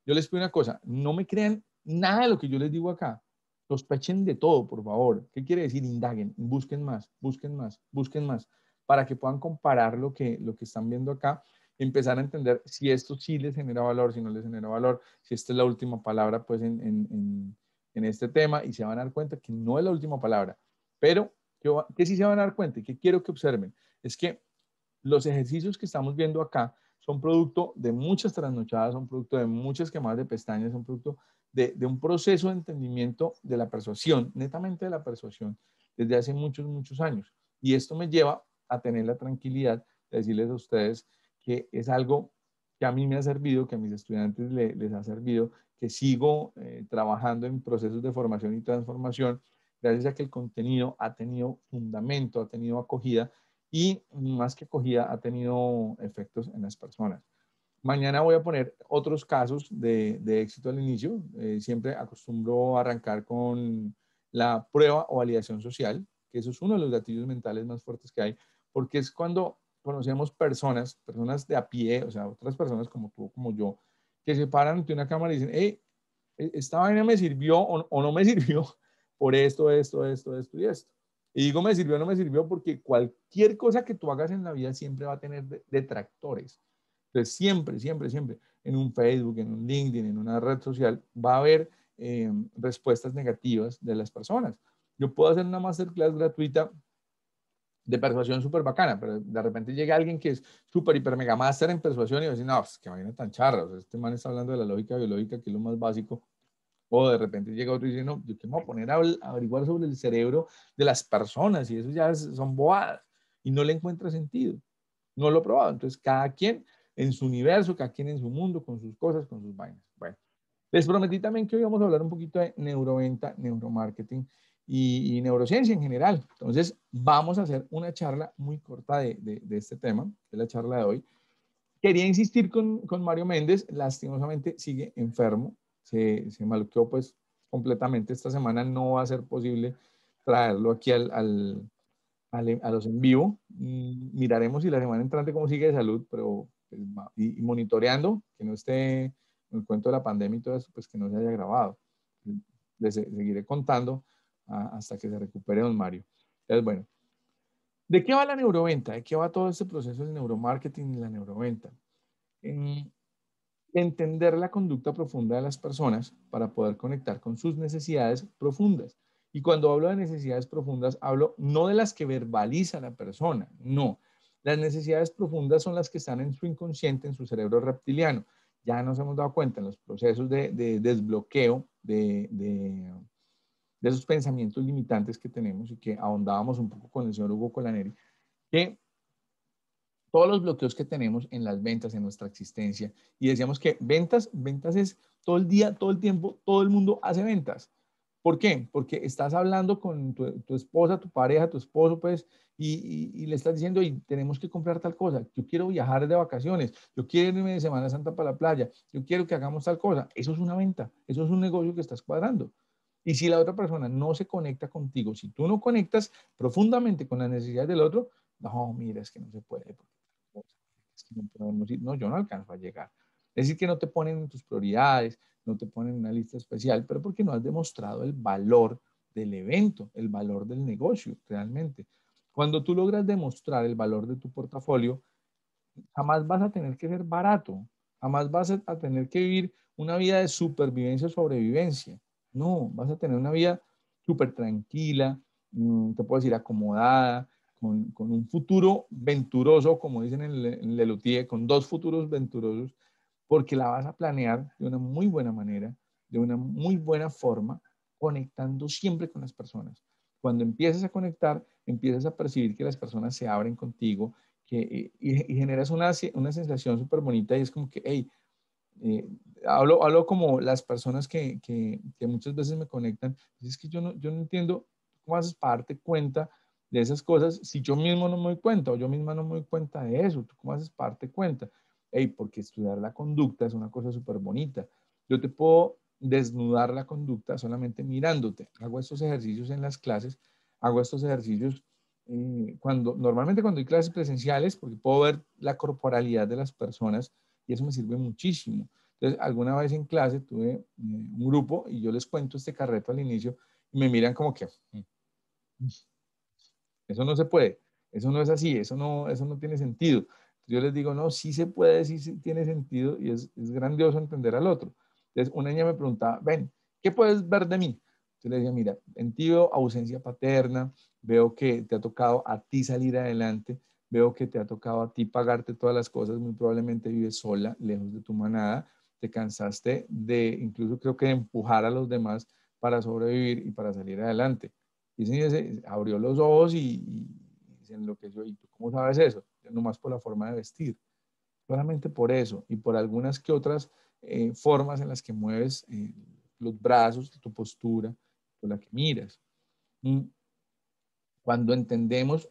yo les pido una cosa, no me crean nada de lo que yo les digo acá. Sospechen de todo, por favor. ¿Qué quiere decir? Indaguen, busquen más, busquen más, busquen más, para que puedan comparar lo que, lo que están viendo acá empezar a entender si esto sí les genera valor, si no les genera valor, si esta es la última palabra pues en, en, este tema y se van a dar cuenta que no es la última palabra. Pero, ¿qué sí se van a dar cuenta y qué quiero que observen? Es que los ejercicios que estamos viendo acá son producto de muchas trasnochadas, son producto de muchas quemadas de pestañas, son producto de, un proceso de entendimiento de la persuasión, netamente de la persuasión, desde hace muchos, muchos años. Y esto me lleva a tener la tranquilidad de decirles a ustedes que es algo que a mí me ha servido, que a mis estudiantes les ha servido, que sigo eh, trabajando en procesos de formación y transformación gracias a que el contenido ha tenido fundamento, ha tenido acogida y más que acogida ha tenido efectos en las personas. Mañana voy a poner otros casos de, éxito al inicio. Eh, siempre acostumbro arrancar con la prueba o validación social, que eso es uno de los gatillos mentales más fuertes que hay, porque es cuando conocemos personas, personas de a pie, o sea, otras personas como tú, como yo, que se paran ante una cámara y dicen, hey, e, esta vaina me sirvió o no me sirvió, por esto, esto, esto, esto y esto. Y digo, me sirvió, o no me sirvió, porque cualquier cosa que tú hagas en la vida siempre va a tener detractores. Entonces, siempre, siempre, siempre, en un Facebook, en un LinkedIn, en una red social, va a haber eh, respuestas negativas de las personas. Yo puedo hacer una masterclass gratuita de persuasión súper bacana, pero de repente llega alguien que es súper, hiper, mega master en persuasión y va a decir, no, pues que vaina tan charra, este man está hablando de la lógica biológica, que es lo más básico, o de repente llega otro y yo qué me voy a poner a averiguar sobre el cerebro de las personas y eso ya son bobadas y no le encuentra sentido. No lo he probado. Entonces, cada quien en su universo, cada quien en su mundo, con sus cosas, con sus vainas. Bueno, les prometí también que hoy vamos a hablar un poquito de neuroventa, neuromarketing y, neurociencia en general. Entonces, vamos a hacer una charla muy corta de, este tema, de la charla de hoy. Quería insistir con, con Mario Méndez, lastimosamente sigue enfermo, se, se pues completamente esta semana, no va a ser posible traerlo aquí al, al, a los en vivo. Mm, miraremos si la semana entrante cómo sigue de salud, pero pues, y, monitoreando que no esté en el cuento de la pandemia y todo eso, pues que no se haya grabado. Les seguiré contando ah, hasta que se recupere don Mario. Entonces, bueno, ¿de qué va la neuroventa? ¿De qué va todo este proceso del neuromarketing y la neuroventa? En, eh, entender la conducta profunda de las personas para poder conectar con sus necesidades profundas. Y cuando hablo de necesidades profundas, hablo no de las que verbaliza la persona, no. Las necesidades profundas son las que están en su inconsciente, en su cerebro reptiliano. Ya nos hemos dado cuenta en los procesos de, desbloqueo de, de, esos pensamientos limitantes que tenemos y que ahondábamos un poco con el señor Hugo Colaneri, que todos los bloqueos que tenemos en las ventas, en nuestra existencia. Y decíamos que ventas, ventas es todo el día, todo el tiempo, todo el mundo hace ventas. ¿Por qué? Porque estás hablando con tu, tu esposa, tu pareja, tu esposo, pues, y, le estás diciendo, y tenemos que comprar tal cosa, yo quiero viajar de vacaciones, yo quiero irme de Semana Santa para la playa, yo quiero que hagamos tal cosa. Eso es una venta, eso es un negocio que estás cuadrando. Y si la otra persona no se conecta contigo, si tú no conectas profundamente con las necesidades del otro, no, mira, es que no se puede, porque no, yo no alcanzo a llegar. Es decir, que no te ponen tus prioridades, no te ponen una lista especial, pero porque no has demostrado el valor del evento, el valor del negocio realmente. Cuando tú logras demostrar el valor de tu portafolio, jamás vas a tener que ser barato, jamás vas a tener que vivir una vida de supervivencia o sobrevivencia. No, vas a tener una vida súper tranquila, mm, te puedo decir acomodada, con, un futuro venturoso, como dicen en, en con dos futuros venturosos, porque la vas a planear de una muy buena manera, de una muy buena forma, conectando siempre con las personas. Cuando empiezas a conectar, empiezas a percibir que las personas se abren contigo que, eh, y, generas una, una sensación súper bonita y es como que, hey, eh, hablo, hablo como las personas que, que, que, muchas veces me conectan, es que yo no, yo no entiendo cómo haces para darte cuenta de esas cosas si yo mismo no me doy cuenta o yo misma no me doy cuenta de eso? ¿Tú cómo haces parte cuenta? Hey, porque estudiar la conducta es una cosa súper bonita. Yo te puedo desnudar la conducta solamente mirándote. Hago estos ejercicios en las clases, hago estos ejercicios eh, cuando normalmente cuando hay clases presenciales, porque puedo ver la corporalidad de las personas y eso me sirve muchísimo. Entonces, alguna vez en clase tuve eh, un grupo y yo les cuento este carreto al inicio y me miran como que, mm, mm, eso no se puede, eso no es así, eso no, eso no tiene sentido. Yo les digo, no, sí se puede, sí, tiene sentido y es, es, grandioso entender al otro. Entonces, una niña me preguntaba, ven, ¿qué puedes ver de mí? Yo le decía, mira, en ti veo ausencia paterna, veo que te ha tocado a ti salir adelante, veo que te ha tocado a ti pagarte todas las cosas, muy probablemente vives sola, lejos de tu manada, te cansaste de, incluso creo que empujar a los demás para sobrevivir y para salir adelante. Y se, abrió los ojos y, y, se enloqueció. ¿Y tú pues, cómo sabes eso? Nomás por la forma de vestir. Solamente por eso y por algunas que otras eh, formas en las que mueves eh, los brazos, tu postura, por la que miras. cuando entendemos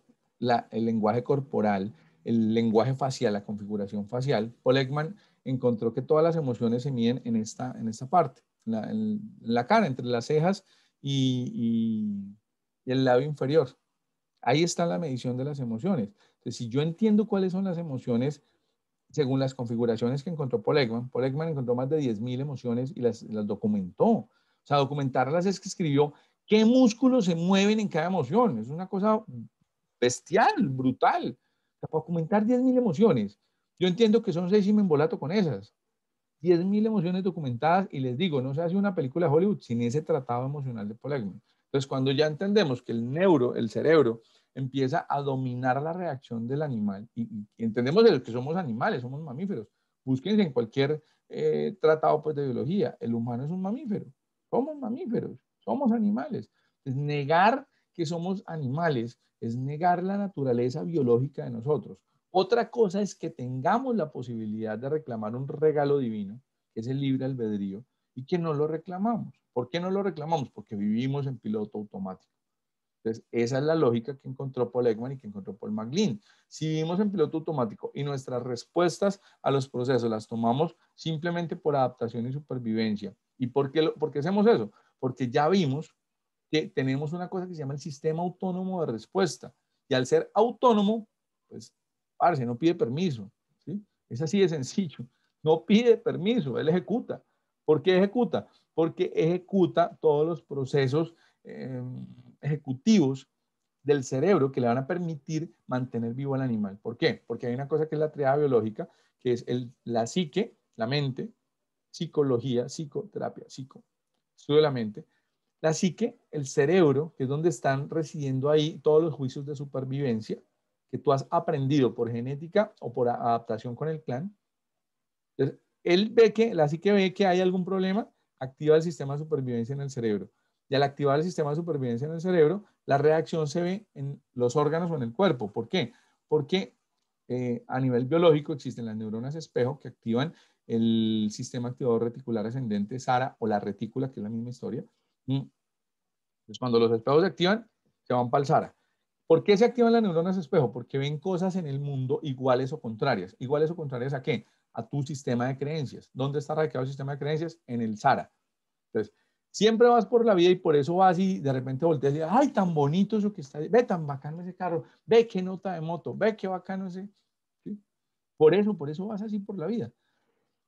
el lenguaje corporal, el lenguaje facial, la configuración facial, Ekman encontró que todas las emociones se miden en esta, en esta parte, en la, cara, entre las cejas y, y, y el lado inferior. Ahí está la medición de las emociones. Entonces, si yo entiendo cuáles son las emociones, según las configuraciones que encontró Paul Ekman, encontró más de 10.000 emociones y las, documentó. O sea, documentarlas es que escribió qué músculos se mueven en cada emoción. Es una cosa bestial, brutal. O sea, para documentar 10.000 emociones, yo entiendo que son seis y me embolato con esas. 10.000 emociones documentadas y les digo, no se hace una película de Hollywood sin ese tratado emocional de Paul entonces, cuando ya entendemos que el neuro, el cerebro, empieza a dominar la reacción del animal y, entendemos de que somos animales, somos mamíferos. Búsquense en cualquier eh, tratado pues, de biología, el humano es un mamífero, somos mamíferos, somos animales. Entonces, negar que somos animales es negar la naturaleza biológica de nosotros. Otra cosa es que tengamos la posibilidad de reclamar un regalo divino, que es el libre albedrío, y que no lo reclamamos. ¿Por qué no lo reclamamos? Porque vivimos en piloto automático. Entonces, esa es la lógica que encontró Paul Ekman y que encontró Paul McLean. Si vivimos en piloto automático y nuestras respuestas a los procesos las tomamos simplemente por adaptación y supervivencia. ¿Y por qué, por hacemos eso? Porque ya vimos que tenemos una cosa que se llama el sistema autónomo de respuesta. Y al ser autónomo, pues, parece, no pide permiso. ¿sí? Es así de sencillo. No pide permiso, él ejecuta. ¿Por qué ejecuta? Porque ejecuta todos los procesos eh, ejecutivos del cerebro que le van a permitir mantener vivo al animal. ¿Por qué? Porque hay una cosa que es la triada biológica, que es el, la psique, la mente, psicología, psicoterapia, psico, estudio de la mente. La psique, el cerebro, que es donde están residiendo ahí todos los juicios de supervivencia que tú has aprendido por genética o por adaptación con el clan. Entonces, él ve que, la que ve que hay algún problema, activa el sistema de supervivencia en el cerebro. Y al activar el sistema de supervivencia en el cerebro, la reacción se ve en los órganos o en el cuerpo. ¿Por qué? Porque eh, a nivel biológico existen las neuronas espejo que activan el sistema activador reticular ascendente SARA o la retícula, que es la misma historia.
Entonces,
cuando los espejos se activan, se van para el SARA. ¿Por qué se activan las neuronas espejo? Porque ven cosas en el mundo iguales o contrarias. ¿Iguales o contrarias a qué? A tu sistema de creencias. ¿Dónde está radicado el sistema de creencias? En el SARA. Entonces, siempre vas por la vida y por eso vas y de repente volteas y dices, ay, tan bonito eso que está, ve tan bacano ese carro, ve qué nota de moto, ve qué bacano ese. Por eso, por eso vas así por la vida.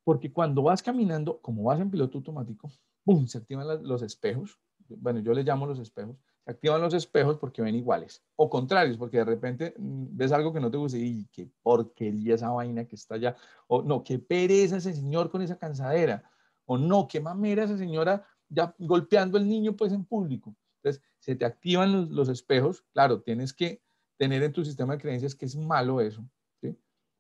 Porque cuando vas caminando, como vas en piloto automático, ¡pum! se activan los espejos. Bueno, yo les llamo los espejos activan los espejos porque ven iguales. O contrarios, porque de repente mm, ves algo que no te gusta y qué porquería esa vaina que está allá. O no, qué pereza ese señor con esa cansadera. O no, qué mamera esa señora ya golpeando al niño pues en público. Entonces, se te activan los, espejos. Claro, tienes que tener en tu sistema de creencias que es malo eso.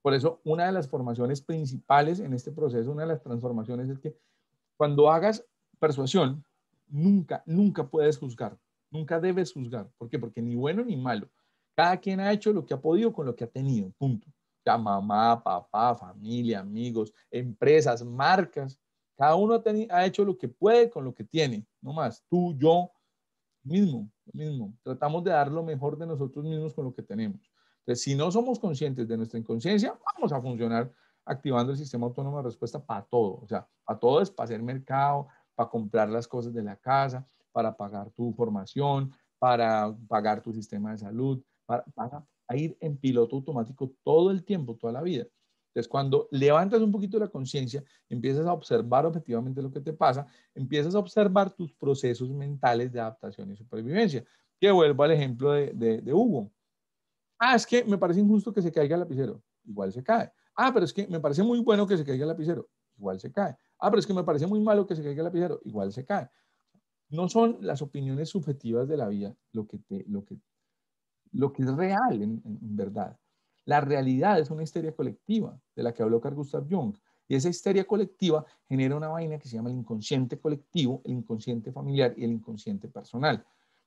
Por eso, una de las formaciones principales en este proceso, una de las transformaciones es que cuando hagas persuasión, nunca, nunca puedes juzgar Nunca debes juzgar. ¿Por qué? Porque ni bueno ni malo. Cada quien ha hecho lo que ha podido con lo que ha tenido. Punto. Ya mamá, papá, familia, amigos, empresas, marcas. Cada uno ha, hecho lo que puede con lo que tiene. No más. Tú, yo, mismo, mismo. Tratamos de dar lo mejor de nosotros mismos con lo que tenemos. Entonces, si no somos conscientes de nuestra inconsciencia, vamos a funcionar activando el sistema autónomo de respuesta para todo. O sea, para todo es para hacer mercado, para comprar las cosas de la casa, para pagar tu formación, para pagar tu sistema de salud, para, ir en piloto automático todo el tiempo, toda la vida. Entonces, cuando levantas un poquito la conciencia, empiezas a observar objetivamente lo que te pasa, empiezas a observar tus procesos mentales de adaptación y supervivencia. Que vuelvo al ejemplo de, de Hugo. Ah, es que me parece injusto que se caiga el lapicero. Igual se cae. Ah, pero es que me parece muy bueno que se caiga el lapicero. Igual se cae. Ah, pero es que me parece muy malo que se caiga el lapicero. Igual se cae no son las opiniones subjetivas de la vida lo que, es real en, verdad. La realidad es una histeria colectiva de la que habló Carl Gustav Jung. Y esa histeria colectiva genera una vaina que se llama el inconsciente colectivo, el inconsciente familiar y el inconsciente personal.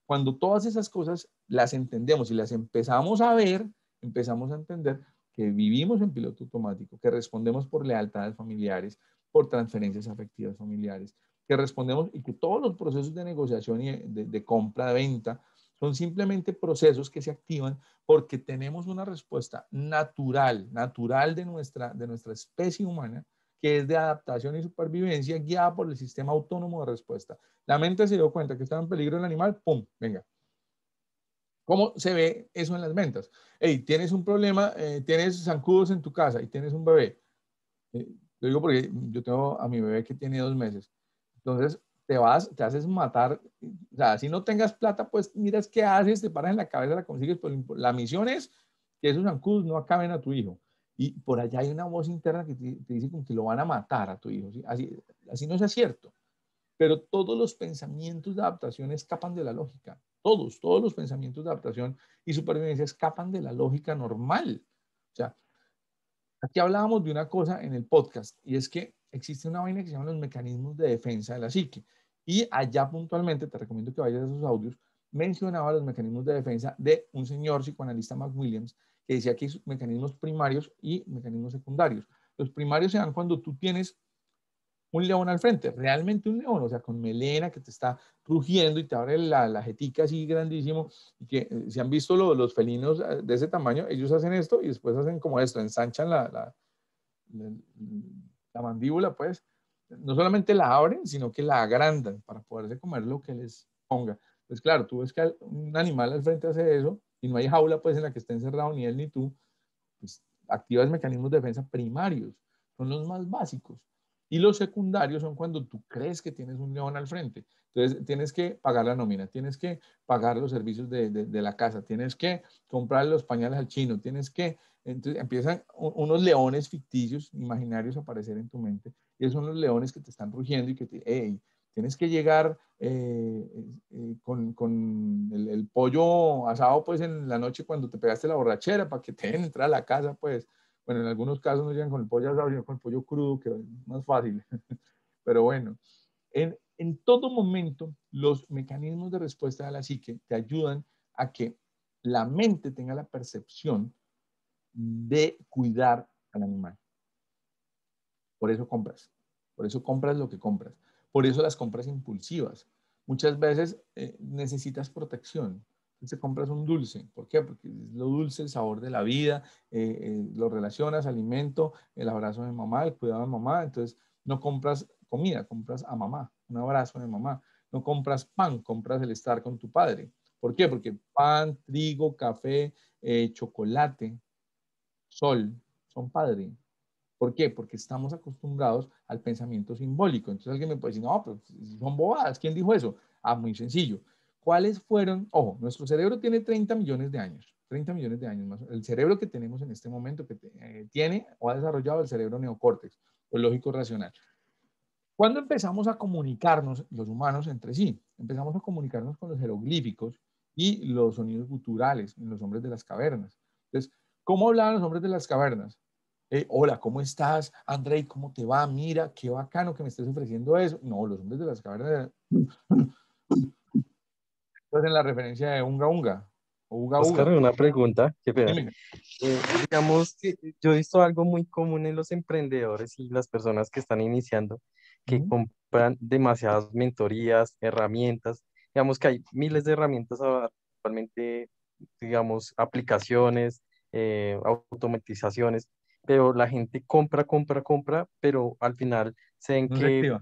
Cuando todas esas cosas las entendemos y las empezamos a ver, empezamos a entender que vivimos en piloto automático, que respondemos por lealtades familiares, por transferencias afectivas familiares, que respondemos y que todos los procesos de negociación y de, compra, de venta, son simplemente procesos que se activan porque tenemos una respuesta natural, natural de nuestra, de nuestra especie humana, que es de adaptación y supervivencia guiada por el sistema autónomo de respuesta. La mente se dio cuenta que estaba en peligro el animal, ¡pum! Venga. ¿Cómo se ve eso en las ventas? Hey, tienes un problema, eh, tienes zancudos en tu casa y tienes un bebé. Eh, lo digo porque yo tengo a mi bebé que tiene dos meses. Entonces, te vas, te haces matar. O sea, si no tengas plata, pues miras qué haces, te paras en la cabeza, la consigues. Pero pues, la misión es que esos zancudos no acaben a tu hijo. Y por allá hay una voz interna que te, dice que lo van a matar a tu hijo. Así, así no es cierto. Pero todos los pensamientos de adaptación escapan de la lógica. Todos, todos los pensamientos de adaptación y supervivencia escapan de la lógica normal. O sea, aquí hablábamos de una cosa en el podcast y es que existe una vaina que se llama los mecanismos de defensa de la psique. Y allá puntualmente, te recomiendo que vayas a esos audios, mencionaba los mecanismos de defensa de un señor psicoanalista, Mac Williams, que decía que hay mecanismos primarios y mecanismos secundarios. Los primarios se dan cuando tú tienes un león al frente, realmente un león, o sea, con melena que te está rugiendo y te abre la, la jetica así grandísimo, y que se eh, si han visto los felinos eh, de ese tamaño, ellos hacen esto y después hacen como esto, ensanchan la la mandíbula, pues, no solamente la abren, sino que la agrandan para poderse comer lo que les ponga. Pues claro, tú ves que un animal al frente hace eso y no hay jaula pues en la que esté encerrado ni él ni tú, pues activas mecanismos de defensa primarios, son los más básicos. Y los secundarios son cuando tú crees que tienes un león al frente. Entonces, tienes que pagar la nómina, tienes que pagar los servicios de, de, la casa, tienes que comprar los pañales al chino, tienes que... Entonces, empiezan unos leones ficticios, imaginarios a aparecer en tu mente. Y esos son los leones que te están rugiendo y que te... Hey, tienes que llegar eh, eh, con, con el, pollo asado pues en la noche cuando te pegaste la borrachera para que te entra a la casa pues bueno, en algunos casos no llegan con el pollo asado, sino con el pollo crudo, que es más fácil. Pero bueno, en, todo momento los mecanismos de respuesta de la psique te ayudan a que la mente tenga la percepción de cuidar al animal. Por eso compras, por eso compras lo que compras, por eso las compras impulsivas. Muchas veces eh, necesitas protección, entonces compras un dulce. ¿Por qué? Porque es lo dulce, el sabor de la vida, eh, eh, lo relacionas, alimento, el abrazo de mamá, el cuidado de mamá. Entonces no compras comida, compras a mamá, un abrazo de mamá. No compras pan, compras el estar con tu padre. ¿Por qué? Porque pan, trigo, café, eh, chocolate, sol, son padre. ¿Por qué? Porque estamos acostumbrados al pensamiento simbólico. Entonces alguien me puede decir, no, pero son bobadas, ¿quién dijo eso? Ah, muy sencillo. ¿Cuáles fueron? Ojo, nuestro cerebro tiene 30 millones de años, 30 millones de años más. El cerebro que tenemos en este momento, que eh, tiene o ha desarrollado el cerebro neocórtex, o lógico racional. ¿Cuándo empezamos a comunicarnos los humanos entre sí? Empezamos a comunicarnos con los jeroglíficos y los sonidos guturales en los hombres de las cavernas. Entonces, ¿cómo hablaban los hombres de las cavernas? Eh, hola, ¿cómo estás? Andrei, ¿cómo te va? Mira, qué bacano que me estés ofreciendo eso. No, los hombres de las cavernas
en la referencia de Unga Unga. buscar Oscar, una pregunta, eh, digamos que yo he visto algo muy común en los emprendedores y las personas que están iniciando, que compran demasiadas mentorías, herramientas. Digamos que hay miles de herramientas actualmente, digamos, aplicaciones, eh, automatizaciones, pero la gente compra, compra, compra, pero al final se ven que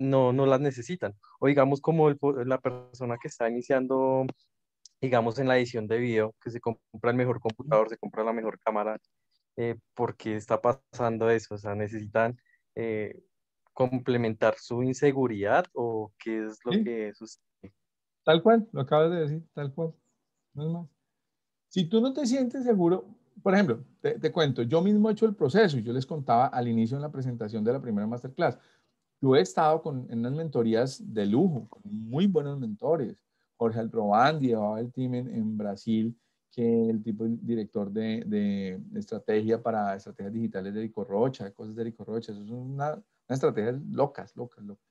no, no las necesitan. O digamos como la persona que está iniciando, digamos, en la edición de video, que se compra el mejor computador, se compra la mejor cámara, eh, porque está pasando eso, o sea, necesitan eh, complementar su inseguridad o qué es lo que sucede.
Tal cual, lo acabas de decir, tal cual, no es más. Si tú no te sientes seguro, por ejemplo, te, te, cuento, yo mismo he hecho el proceso y yo les contaba al inicio en la presentación de la primera masterclass. Yo he estado con, en unas mentorías de lujo, con muy buenos mentores. Jorge Alprobandi llevaba el team en, Brasil, que el tipo de director de, de, estrategia para estrategias digitales de Rocha, cosas de Rocha. Rocha. es una, una locas, locas, locas.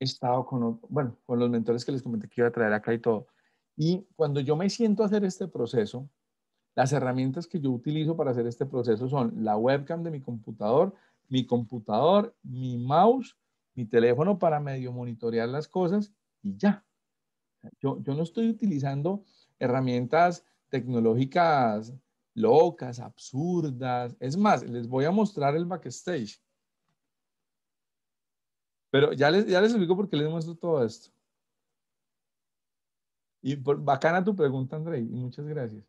He estado con, bueno, con los mentores que les comenté que iba a traer acá y todo. Y cuando yo me siento a hacer este proceso, las herramientas que yo utilizo para hacer este proceso son la webcam de mi computador, mi computador, mi mouse, mi teléfono para medio monitorear las cosas y ya. Yo, no estoy utilizando herramientas tecnológicas locas, absurdas. Es más, les voy a mostrar el backstage. Pero ya les, ya les explico por qué les muestro todo esto. Y bacana tu pregunta, André, y muchas gracias.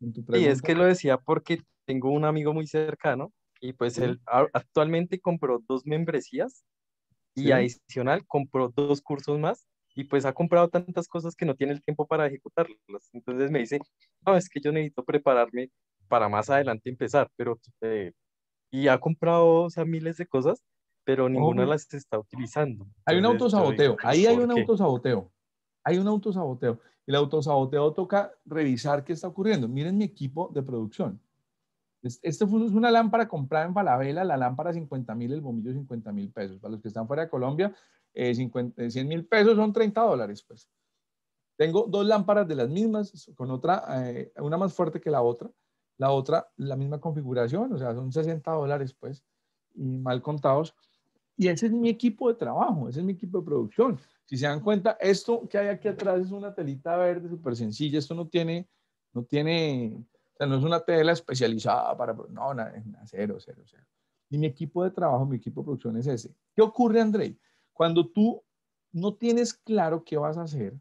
Y es que lo decía porque tengo un amigo muy cercano y pues él actualmente compró dos membresías y adicional compró dos cursos más y pues ha comprado tantas cosas que no tiene el tiempo para ejecutarlas. Entonces me dice, no, es que yo necesito prepararme para más adelante empezar, pero... Eh, y ha comprado, o sea, miles de cosas, pero ninguna las está utilizando. hay un autosaboteo, ahí hay un
autosaboteo, hay un autosaboteo. El autosaboteo toca revisar qué está ocurriendo. Miren mi equipo de producción. Esto es una lámpara comprada en Falabella, la lámpara 50 mil, el bombillo 50 mil pesos. Para los que están fuera de Colombia, 50, eh, 100 eh, mil pesos son 30 dólares, pues. Tengo dos lámparas de las mismas, con otra, eh, una más fuerte que la otra, la otra, la misma configuración, o sea, son 60 dólares, pues, y mal contados. Y ese es mi equipo de trabajo, ese es mi equipo de producción. Si se dan cuenta, esto que hay aquí atrás es una telita verde súper sencilla, esto no tiene, no tiene o sea, no es una tela especializada para... No, nada, cero, cero, cero. Y mi equipo de trabajo, mi equipo de producción es ese. ¿Qué ocurre, André? Cuando tú no tienes claro qué vas a hacer,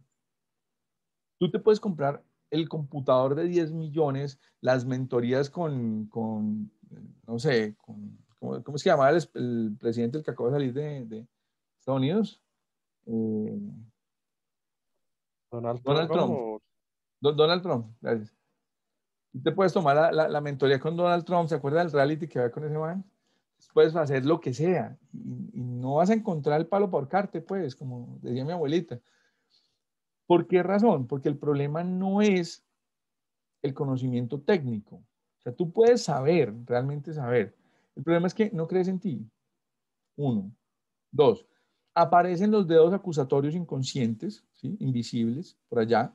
tú te puedes comprar el computador de 10 millones, las mentorías con, no sé, ¿cómo, se llamaba el, presidente el que acaba de salir de, Estados Unidos? Eh, Donald, Trump. Donald Trump, gracias te puedes tomar la, mentoría con Donald Trump, ¿se acuerda del reality que va con ese man? Pues puedes hacer lo que sea y, no vas a encontrar el palo por carte, pues, como decía mi abuelita. ¿Por qué razón? Porque el problema no es el conocimiento técnico. O sea, tú puedes saber, realmente saber. El problema es que no crees en ti. Uno. Dos. Aparecen los dedos acusatorios inconscientes, invisibles, por allá,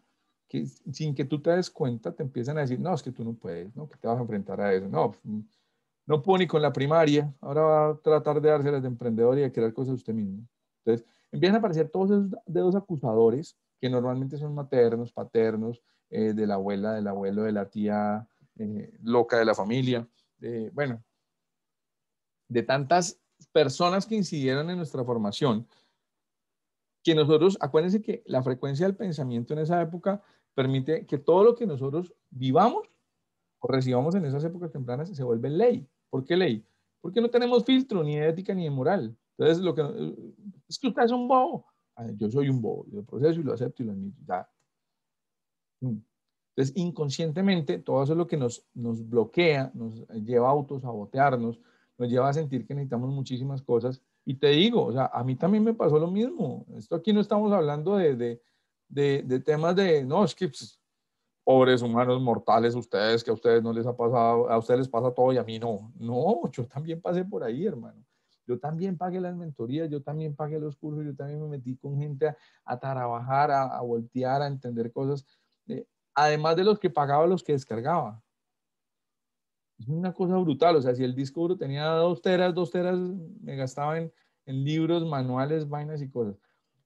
que sin que tú te des cuenta te empiezan a decir, no, es que tú no puedes, ¿no? Que te vas a enfrentar a eso. No, pues, no puedo ni con la primaria, ahora va a tratar de dárselas de emprendedor y de crear cosas usted mismo. Entonces, empiezan a aparecer todos esos dedos acusadores que normalmente son maternos, paternos, eh, de la abuela, del abuelo, de la tía eh, loca de la familia, eh, bueno, de tantas personas que incidieron en nuestra formación, que nosotros, acuérdense que la frecuencia del pensamiento en esa época permite que todo lo que nosotros vivamos o recibamos en esas épocas tempranas se vuelve ley. ¿Por qué ley? Porque no tenemos filtro ni de ética ni de moral. Entonces, lo que, es que usted es un bobo. Ah, yo soy un bobo, yo proceso y lo acepto y lo admito. Mm. Entonces, inconscientemente, todo eso es lo que nos, nos bloquea, nos lleva a autosabotearnos, nos lleva a sentir que necesitamos muchísimas cosas. Y te digo, o sea, a mí también me pasó lo mismo. Esto aquí no estamos hablando de, de de, de temas de, no, es que pues, pobres humanos mortales ustedes, que a ustedes no les ha pasado, a ustedes les pasa todo y a mí no. No, yo también pasé por ahí, hermano. Yo también pagué las mentorías, yo también pagué los cursos, yo también me metí con gente a, trabajar, a, voltear, a entender cosas. Eh, además de los que pagaba, los que descargaba. Es una cosa brutal. O sea, si el disco duro tenía dos teras, dos teras me gastaba en, en libros, manuales, vainas y cosas.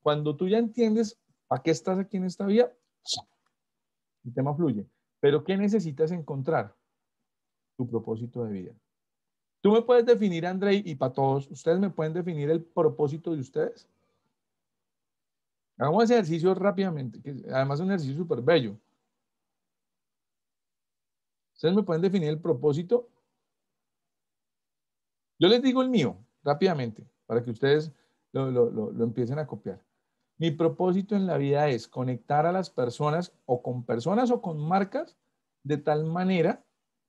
Cuando tú ya entiendes ¿Para qué estás aquí en esta vida? El tema fluye. Pero ¿qué necesitas encontrar? Tu propósito de vida. Tú me puedes definir, André, y para todos, ¿ustedes me pueden definir el propósito de ustedes? Hagamos ese ejercicio rápidamente, que además es un ejercicio súper bello. ¿Ustedes me pueden definir el propósito? Yo les digo el mío, rápidamente, para que ustedes lo empiecen a copiar. Mi propósito en la vida es conectar a las personas o con personas o con marcas de tal manera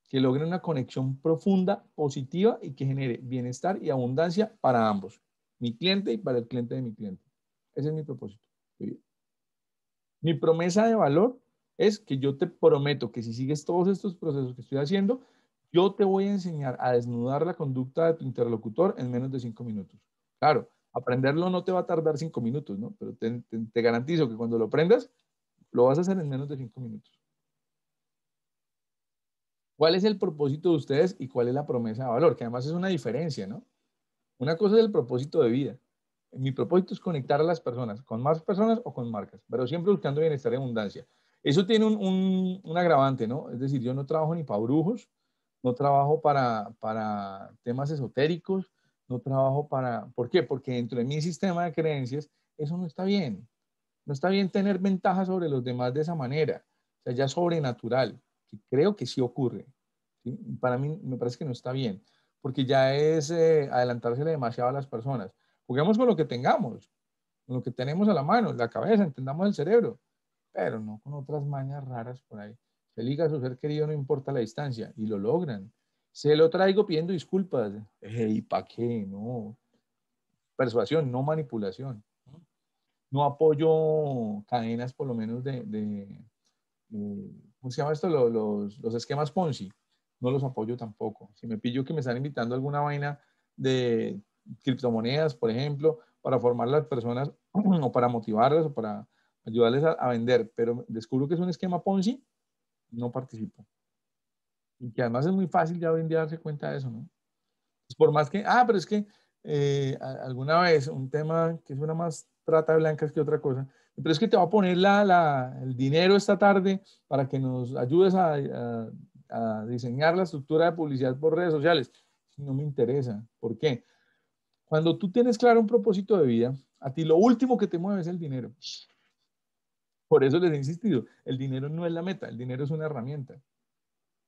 que logren una conexión profunda, positiva y que genere bienestar y abundancia para ambos, mi cliente y para el cliente de mi cliente. Ese es mi propósito. Mi promesa de valor es que yo te prometo que si sigues todos estos procesos que estoy haciendo, yo te voy a enseñar a desnudar la conducta de tu interlocutor en menos de cinco minutos. Claro, Aprenderlo no te va a tardar cinco minutos, ¿no? Pero te, te, garantizo que cuando lo aprendas, lo vas a hacer en menos de cinco minutos. ¿Cuál es el propósito de ustedes y cuál es la promesa de valor? Que además es una diferencia, ¿no? Una cosa es el propósito de vida. Mi propósito es conectar a las personas, con más personas o con marcas, pero siempre buscando bienestar y abundancia. Eso tiene un, un, un agravante, ¿no? Es decir, yo no trabajo ni para brujos, no trabajo para, para temas esotéricos, no trabajo para... ¿Por qué? Porque dentro de mi sistema de creencias eso no está bien. No está bien tener ventaja sobre los demás de esa manera, o sea, ya sobrenatural, que creo que sí ocurre. Para mí me parece que no está bien, porque ya es eh, adelantarse demasiado a las personas. Juguemos con lo que tengamos, con lo que tenemos a la mano, la cabeza, entendamos el cerebro, pero no con otras mañas raras por ahí. Se liga a su ser querido, no importa la distancia, y lo logran se lo traigo pidiendo disculpas. ¿Y para qué? No. Persuasión, no manipulación. No apoyo cadenas, por lo menos, de. ¿Cómo se llama esto? Los, esquemas Ponzi. No los apoyo tampoco. Si me pillo que me están invitando a alguna vaina de criptomonedas, por ejemplo, para formar a las personas o para motivarlas o para ayudarles a vender, pero descubro que es un esquema Ponzi, no participo. Y que además es muy fácil ya hoy en día darse cuenta de eso, ¿no? Pues por más que, ah, pero es que eh, alguna vez un tema que es una más trata de blancas que otra cosa, pero es que te va a poner la, el dinero esta tarde para que nos ayudes a, a diseñar la estructura de publicidad por redes sociales. No me interesa. ¿Por qué? Cuando tú tienes claro un propósito de vida, a ti lo último que te mueve es el dinero. Por eso les he insistido, el dinero no es la meta, el dinero es una herramienta.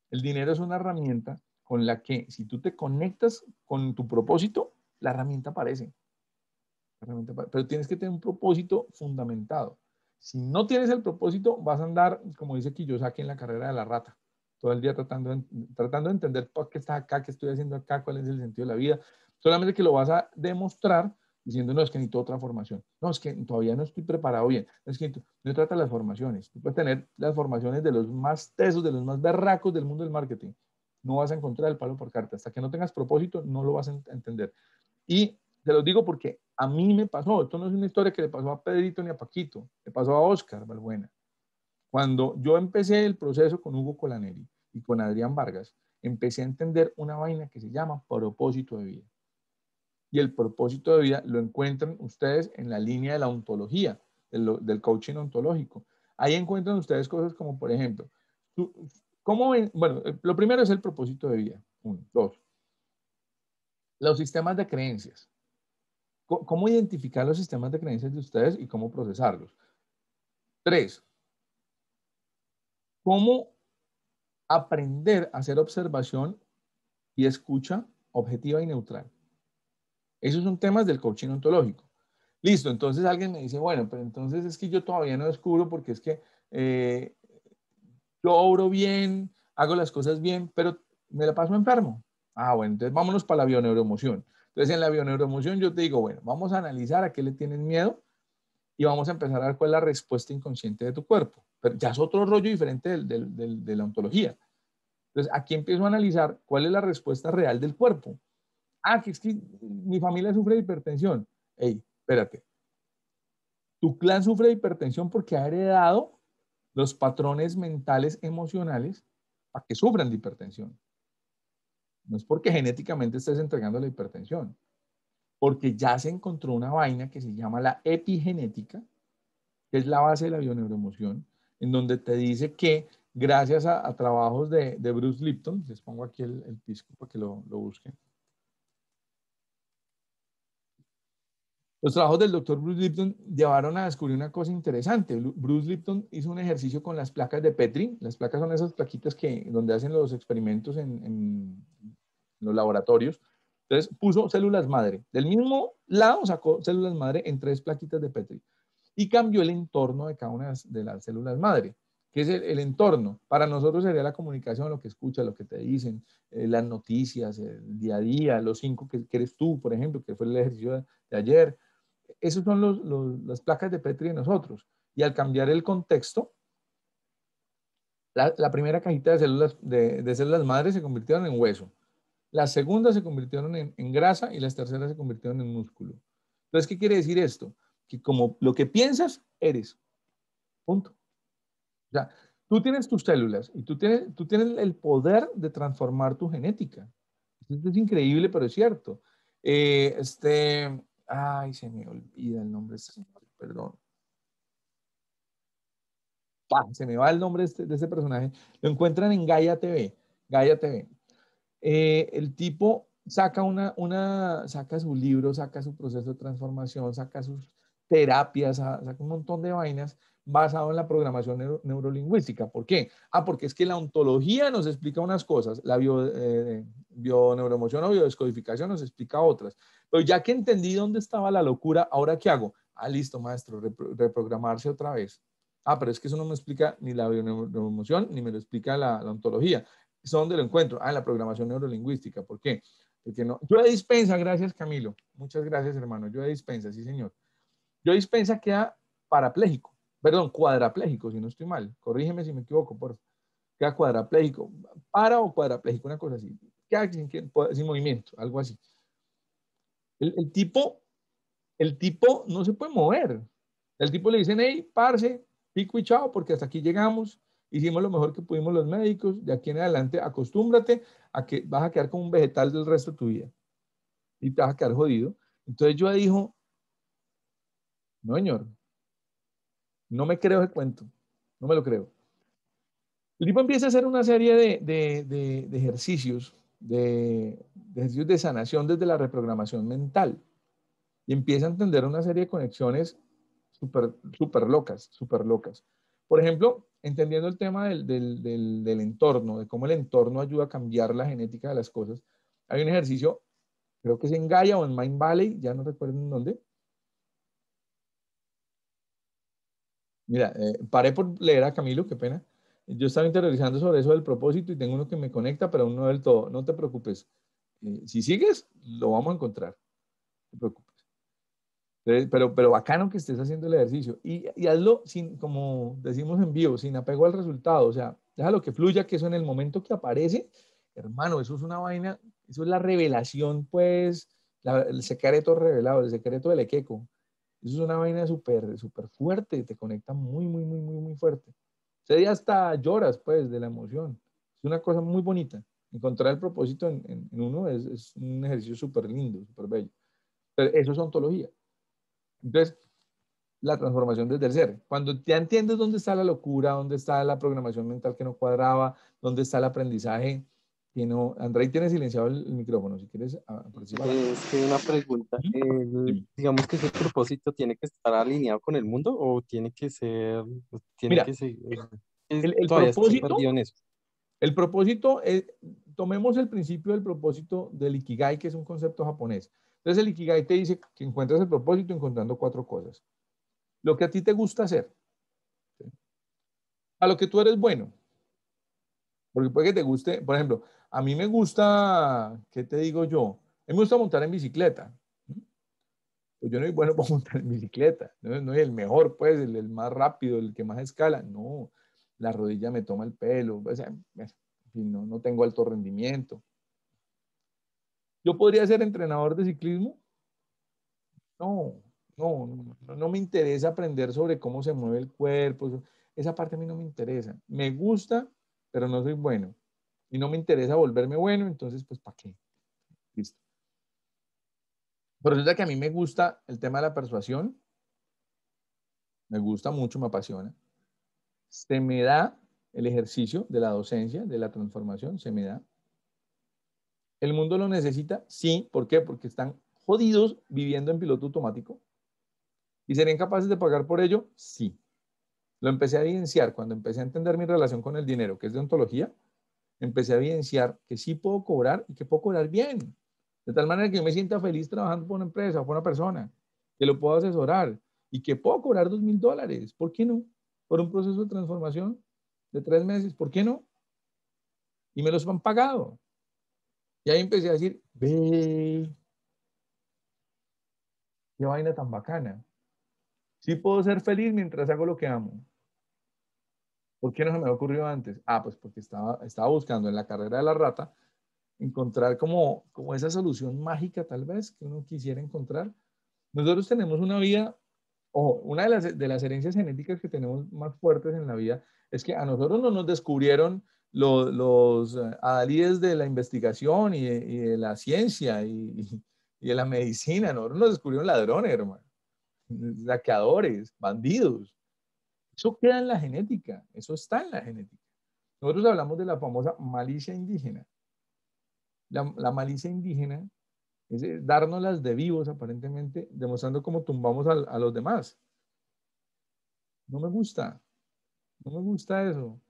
El dinero es una herramienta con la que si tú te conectas con tu propósito, la herramienta aparece. Pero tienes que tener un propósito fundamentado. Si no tienes el propósito, vas a andar, como dice Kiyosaki, en la carrera de la rata, todo el día tratando tratando de entender por pues, qué estás acá, qué estoy haciendo acá, cuál es el sentido de la vida. Solamente que lo vas a demostrar diciendo, no, es que necesito otra formación. No, es que todavía no estoy preparado bien. Es que no trata las formaciones. Tú puedes tener las formaciones de los más tesos, de los más berracos del mundo del marketing. No vas a encontrar el palo por carta. Hasta que no tengas propósito, no lo vas a entender. Y te lo digo porque a mí me pasó. Esto no es una historia que le pasó a Pedrito ni a Paquito. Le pasó a Oscar Balbuena. Cuando yo empecé el proceso con Hugo Colaneri y con Adrián Vargas, empecé a entender una vaina que se llama propósito de vida y el propósito de vida lo encuentran ustedes en la línea de la ontología, del, coaching ontológico. Ahí encuentran ustedes cosas como, por ejemplo, ¿cómo bueno, eh, lo primero es el propósito de vida. Uno, dos. Los sistemas de creencias. ¿Cómo identificar los sistemas de creencias de ustedes y cómo procesarlos? Tres, cómo aprender a hacer observación y escucha objetiva y neutral. Esos son temas del coaching ontológico. Listo, entonces alguien me dice, bueno, pero entonces es que yo todavía no descubro porque es que eh, yo obro bien, hago las cosas bien, pero me la paso enfermo. Ah, bueno, entonces vámonos para la bioneuroemoción. Entonces en la bioneuroemoción yo te digo, bueno, vamos a analizar a qué le tienes miedo y vamos a empezar a ver cuál es la respuesta inconsciente de tu cuerpo. Pero ya es otro rollo diferente de la ontología. Entonces aquí empiezo a analizar cuál es la respuesta real del cuerpo ah, que es que mi familia sufre de hipertensión. Ey, espérate. Tu clan sufre de hipertensión porque ha heredado los patrones mentales emocionales para que sufran de hipertensión. No es porque genéticamente estés entregando la hipertensión, porque ya se encontró una vaina que se llama la epigenética, que es la base de la bioneuroemoción, en donde te dice que gracias a, trabajos de, Bruce Lipton, les pongo aquí el, el pisco para que lo, lo busquen, Los trabajos del doctor Bruce Lipton llevaron a descubrir una cosa interesante. Bruce Lipton hizo un ejercicio con las placas de Petri. Las placas son esas plaquitas que, donde hacen los experimentos en, los laboratorios. Entonces puso células madre. Del mismo lado sacó células madre en tres plaquitas de Petri y cambió el entorno de cada una de las células madre, que es el, entorno. Para nosotros sería la comunicación, lo que escuchas, lo que te dicen, eh, las noticias, el día a día, los cinco que, eres tú, por ejemplo, que fue el ejercicio de ayer, esas son las placas de Petri de nosotros. Y al cambiar el contexto, la, primera cajita de células, de, células madres se convirtieron en hueso. Las segundas se convirtieron en, grasa y las terceras se convirtieron en músculo. Entonces, ¿qué quiere decir esto? Que como lo que piensas, eres. Punto. O sea, tú tienes tus células y tú tienes, tú tienes el poder de transformar tu genética. Esto es increíble, pero es cierto. Eh, este, Ay, se me olvida el nombre perdón. Se me va el nombre de este, personaje. Lo encuentran en Gaia TV. Gaia TV. Eh, el tipo saca, una, una, saca su libro, saca su proceso de transformación, saca sus terapias, saca un montón de vainas basado en la programación neurolingüística. ¿Por qué? Ah, porque es que la ontología nos explica unas cosas, la bio, eh, o biodescodificación nos explica otras. Pero ya que entendí dónde estaba la locura, ¿ahora qué hago? Ah, listo, maestro, reprogramarse otra vez. Ah, pero es que eso no me explica ni la bioneuroemoción ni me lo explica la, ontología. ¿Es lo encuentro? Ah, en la programación neurolingüística. ¿Por qué? Porque no. Yo de dispensa, gracias Camilo. Muchas gracias, hermano. Yo de dispensa, sí, señor. Yo dispensa queda parapléjico, perdón, cuadrapléjico, si no estoy mal. Corrígeme si me equivoco, por Queda cuadrapléjico, para o cuadrapléjico, una cosa así. Queda sin, sin movimiento, algo así. El, tipo, el tipo no se puede mover. El tipo le dicen, hey, parce, pico y chao, porque hasta aquí llegamos, hicimos lo mejor que pudimos los médicos, de aquí en adelante acostúmbrate a que vas a quedar como un vegetal del resto de tu vida y te vas a quedar jodido. Entonces yo dijo, no, señor. No me creo ese cuento. No me lo creo. El tipo empieza a hacer una serie de, ejercicios, de, ejercicios de sanación desde la reprogramación mental. Y empieza a entender una serie de conexiones súper super locas, súper locas. Por ejemplo, entendiendo el tema del, del, entorno, de cómo el entorno ayuda a cambiar la genética de las cosas, hay un ejercicio, creo que es en Gaia o en Mind Valley, ya no recuerdo en dónde, Mira, eh, paré por leer a Camilo, qué pena. Yo estaba interiorizando sobre eso del propósito y tengo uno que me conecta, pero aún no del todo. No te preocupes. Eh, si sigues, lo vamos a encontrar. No te preocupes. Pero, pero bacano que estés haciendo el ejercicio. Y, hazlo sin, como decimos en vivo, sin apego al resultado. O sea, déjalo que fluya, que eso en el momento que aparece, hermano, eso es una vaina, eso es la revelación, pues, el secreto revelado, el secreto del equeco. Eso es una vaina súper, súper fuerte, te conecta muy, muy, muy, muy, muy fuerte. sería hasta lloras, pues, de la emoción. Es una cosa muy bonita. Encontrar el propósito en, uno es, un ejercicio súper lindo, súper bello. Pero eso es ontología. Entonces, la transformación desde el ser. Cuando ya entiendes dónde está la locura, dónde está la programación mental que no cuadraba, dónde está el aprendizaje tiene, Andrei tiene silenciado el, micrófono, si quieres
participar. Eh, es que una pregunta, digamos que ese propósito tiene que estar alineado con el mundo o tiene que ser, el, propósito, El eh,
propósito, tomemos el principio del propósito del Ikigai, que es un concepto japonés. Entonces el Ikigai te dice que encuentras el propósito encontrando cuatro cosas. Lo que a ti te gusta hacer. A lo que tú eres bueno. Porque puede que te guste, por ejemplo, a mí me gusta, ¿qué te digo yo? A mí me gusta montar en bicicleta. Pues yo no soy bueno para montar en bicicleta. No, soy el mejor, pues, el, más rápido, el que más escala. No, la rodilla me toma el pelo. no, tengo alto rendimiento. ¿Yo podría ser entrenador de ciclismo? No, no, no, no, me interesa aprender sobre cómo se mueve el cuerpo. Esa parte a mí no me interesa. Me gusta, pero no soy bueno y no me interesa volverme bueno, entonces pues ¿para qué? Listo. Pero resulta que a mí me gusta el tema de la persuasión, me gusta mucho, me apasiona. Se me da el ejercicio de la docencia, de la transformación, se me da. ¿El mundo lo necesita? Sí. ¿Por qué? Porque están jodidos viviendo en piloto automático. ¿Y serían capaces de pagar por ello? Sí. Lo empecé a evidenciar cuando empecé a entender mi relación con el dinero, que es de ontología, empecé a evidenciar que sí puedo cobrar y que puedo cobrar bien. De tal manera que yo me sienta feliz trabajando por una empresa o por una persona, que lo puedo asesorar y que puedo cobrar dos mil dólares. ¿Por qué no? Por un proceso de transformación de tres meses. ¿Por qué no? Y me los han pagado. Y ahí empecé a decir, ve, qué vaina tan bacana. Sí puedo ser feliz mientras hago lo que amo. ¿Por qué no se me ocurrió ocurrido antes? Ah, pues porque estaba, buscando en la carrera de la rata encontrar como, esa solución mágica tal vez que uno quisiera encontrar. Nosotros tenemos una vida, o una de las, herencias genéticas que tenemos más fuertes en la vida es que a nosotros no nos descubrieron los, eh, los de la investigación y de, la ciencia y, de la medicina, nosotros nos descubrieron ladrones, hermano, saqueadores, bandidos. Eso queda en la genética, eso está en la genética. Nosotros hablamos de la famosa malicia indígena. La, malicia indígena es eh, darnos las de vivos, aparentemente, demostrando cómo tumbamos a, los demás. No me gusta, no me gusta eso.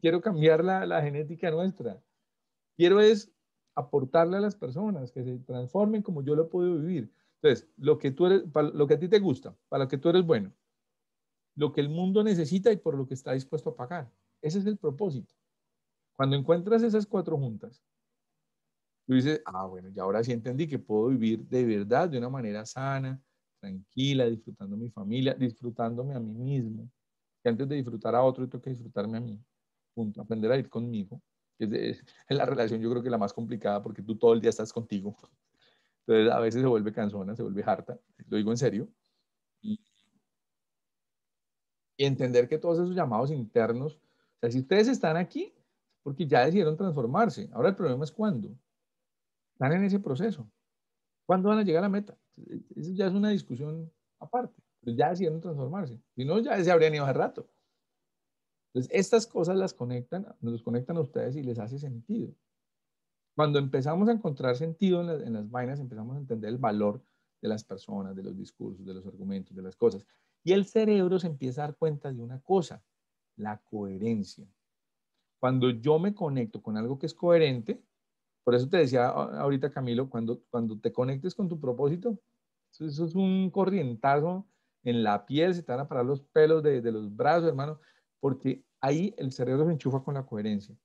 Quiero cambiar la, genética nuestra. Quiero es aportarle a las personas que se transformen como yo lo puedo vivir. Entonces, lo que, tú eres, lo que a ti te gusta, para lo que tú eres bueno, lo que el mundo necesita y por lo que está dispuesto a pagar. Ese es el propósito. Cuando encuentras esas cuatro juntas, tú dices, ah, bueno, ya ahora sí entendí que puedo vivir de verdad, de una manera sana, tranquila, disfrutando mi familia, disfrutándome a mí mismo. Que antes de disfrutar a otro, tengo que disfrutarme a mí. Aprender a ir conmigo. Es, es la relación, yo creo que la más complicada porque tú todo el día estás contigo. Entonces, a veces se vuelve cansona, se vuelve harta. Lo digo en serio y entender que todos esos llamados internos, o sea, si ustedes están aquí, porque ya decidieron transformarse. Ahora el problema es cuándo. Están en ese proceso. ¿Cuándo van a llegar a la meta? Eso ya es una discusión aparte. Pues ya decidieron transformarse. Si no, ya se habrían ido hace rato. Entonces, estas cosas las conectan, nos conectan a ustedes y les hace sentido. Cuando empezamos a encontrar sentido en las vainas, empezamos a entender el valor de las personas, de los discursos, de los argumentos, de las cosas. Y el cerebro se empieza a dar cuenta de una cosa, la coherencia. Cuando yo me conecto con algo que es coherente, por eso te decía ahorita Camilo, cuando, cuando te conectes con tu propósito, eso, es un corrientazo en la piel, se te van a parar los pelos de, los brazos, hermano, porque ahí el cerebro se enchufa con la coherencia.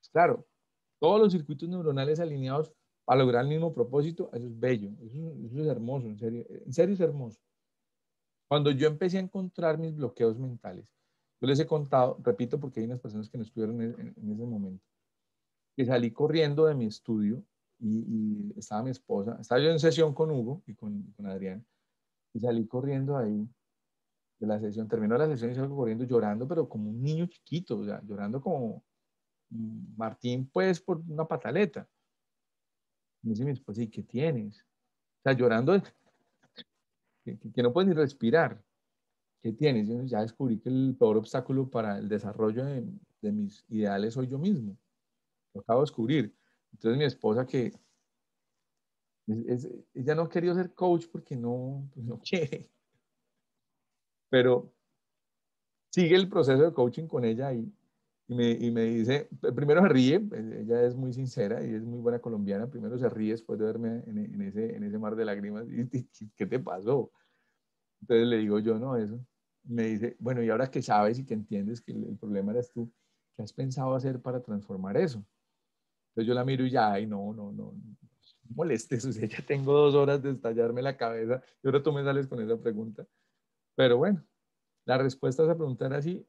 Pues claro, todos los circuitos neuronales alineados para lograr el mismo propósito, eso es bello, eso, es hermoso, en serio es hermoso. Cuando yo empecé a encontrar mis bloqueos mentales, yo les he contado, repito porque hay unas personas que no estuvieron en, ese momento, que salí corriendo de mi estudio y, estaba mi esposa, estaba yo en sesión con Hugo y con, Adrián, y salí corriendo ahí de la sesión, terminó la sesión y salgo corriendo llorando, pero como un niño chiquito, o sea, llorando como Martín, pues, por una pataleta. Me dice mi esposa, ¿y qué tienes? O sea, llorando, que, no puedes ni respirar, ¿Qué tienes. ya descubrí que el peor obstáculo para el desarrollo de, mis ideales soy yo mismo. Lo acabo de descubrir. Entonces mi esposa que ella no quería ser coach porque no, pues, no quiere. Pero sigue el proceso de coaching con ella y y me, y me dice, primero se ríe, eh, ella es muy sincera y es muy buena colombiana, primero se ríe después de verme en, ese, en ese mar de lágrimas, ¿qué te pasó? Entonces le digo yo, no, eso. Me dice, bueno, y ahora que sabes y que entiendes que el, problema eres tú, ¿qué has pensado hacer para transformar eso? Entonces yo la miro y ya, ay, no, no, no, moleste molestes, o ya tengo dos horas de estallarme la cabeza y ahora tú me sales con esa pregunta. Pero bueno, la respuesta a esa pregunta era así,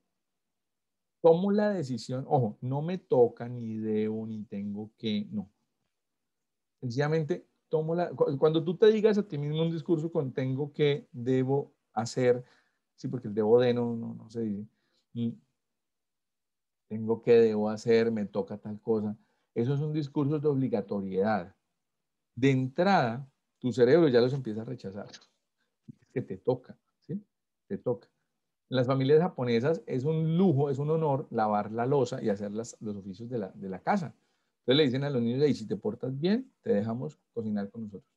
tomo la decisión, ojo, no me toca ni debo ni tengo que, no. Sencillamente tomo la, cuando tú te digas a ti mismo un discurso con tengo que, debo hacer, sí, porque el debo de no, no, no se dice, tengo que, debo hacer, me toca tal cosa. Eso es un discurso de obligatoriedad. De entrada, tu cerebro ya los empieza a rechazar. Es que te toca, ¿sí? Te toca. En las familias japonesas es un lujo, es un honor lavar la losa y hacer los oficios de la, casa. Entonces le dicen a los niños, y si te portas bien, te dejamos cocinar con nosotros.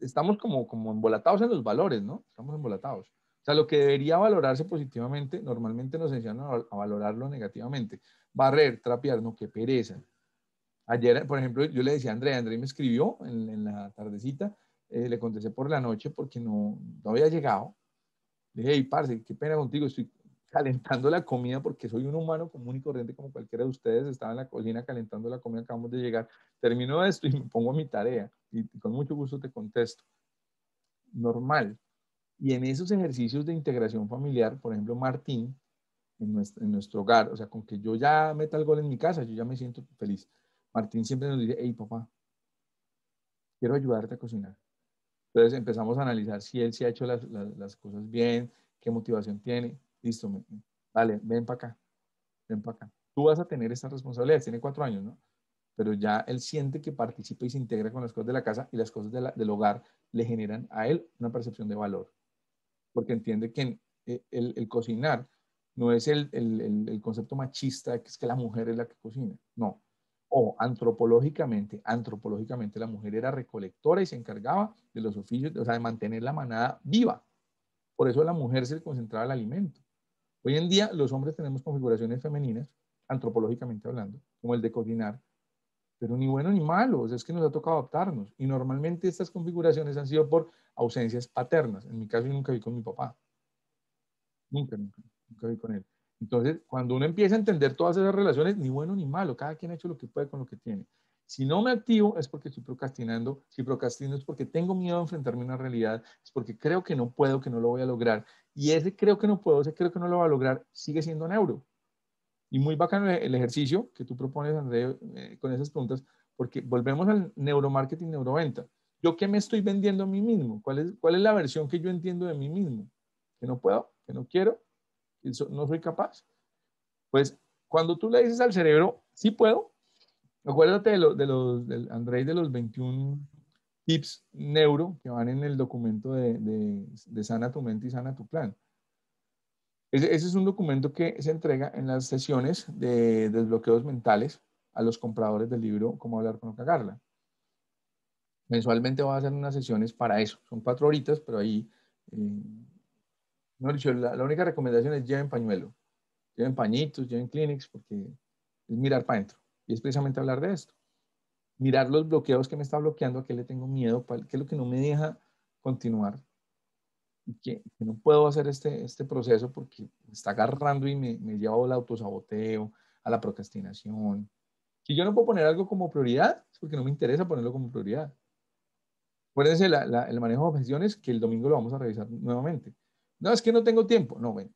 Estamos como, como embolatados en los valores, ¿no? Estamos embolatados. O sea, lo que debería valorarse positivamente, normalmente nos enseñan a valorarlo negativamente. Barrer, trapear, no, qué pereza. Ayer, por ejemplo, yo le decía a Andrea, Andrea me escribió en, la tardecita, eh, le contesté por la noche porque no, no había llegado dije, hey, parce, qué pena contigo, estoy calentando la comida porque soy un humano común y corriente como cualquiera de ustedes, estaba en la cocina calentando la comida, acabamos de llegar, termino esto y me pongo a mi tarea y con mucho gusto te contesto. Normal. Y en esos ejercicios de integración familiar, por ejemplo, Martín, en nuestro, en nuestro hogar, o sea, con que yo ya meta el gol en mi casa, yo ya me siento feliz. Martín siempre nos dice, hey papá, quiero ayudarte a cocinar. Entonces empezamos a analizar si él se ha hecho las, cosas bien, qué motivación tiene. Listo, vale, ven para acá, ven para acá. Tú vas a tener esta responsabilidad, tiene cuatro años, ¿no? Pero ya él siente que participa y se integra con las cosas de la casa y las cosas del hogar le generan a él una percepción de valor. Porque entiende que eh, el, cocinar no es el, concepto machista, que es que la mujer es la que cocina. No, o antropológicamente, antropológicamente la mujer era recolectora y se encargaba de los oficios, o sea, de mantener la manada viva. Por eso la mujer se concentraba el alimento. Hoy en día los hombres tenemos configuraciones femeninas, antropológicamente hablando, como el de cocinar, pero ni bueno ni malo, o sea, es que nos ha tocado adaptarnos. Y normalmente estas configuraciones han sido por ausencias paternas. En mi caso yo nunca vi con mi papá. Nunca, nunca, nunca vi con él. Entonces, cuando uno empieza a entender todas esas relaciones, ni bueno ni malo, cada quien ha hecho lo que puede con lo que tiene. Si no me activo es porque estoy procrastinando, si procrastino es porque tengo miedo a enfrentarme a una realidad, es porque creo que no puedo, que no lo voy a lograr. Y ese creo que no puedo, ese creo que no lo va a lograr, sigue siendo neuro. Y muy bacano el ejercicio que tú propones, André, eh, con esas preguntas, porque volvemos al neuromarketing, neuroventa. ¿Yo qué me estoy vendiendo a mí mismo? ¿Cuál es, ¿Cuál es la versión que yo entiendo de mí mismo? ¿Que no puedo? ¿Que no quiero? no soy capaz. Pues cuando tú le dices al cerebro, sí puedo, acuérdate de, lo, de los, del de los 21 tips neuro que van en el documento de, de, Sana tu mente y Sana tu plan. Ese, es un documento que se entrega en las sesiones de desbloqueos mentales a los compradores del libro Cómo hablar con no cagarla. Mensualmente va a hacer unas sesiones para eso. Son cuatro horitas, pero ahí eh, no, dicho, la, única recomendación es lleven pañuelo, lleven pañitos, lleven clinics, porque es mirar para adentro. Y es precisamente hablar de esto. Mirar los bloqueos que me está bloqueando, a qué le tengo miedo, qué es lo que no me deja continuar. Y que, no puedo hacer este, este proceso porque me está agarrando y me, me lleva al autosaboteo, a la procrastinación. Si yo no puedo poner algo como prioridad, es porque no me interesa ponerlo como prioridad. Acuérdense el manejo de objeciones que el domingo lo vamos a revisar nuevamente. No, es que no tengo tiempo. No, bueno.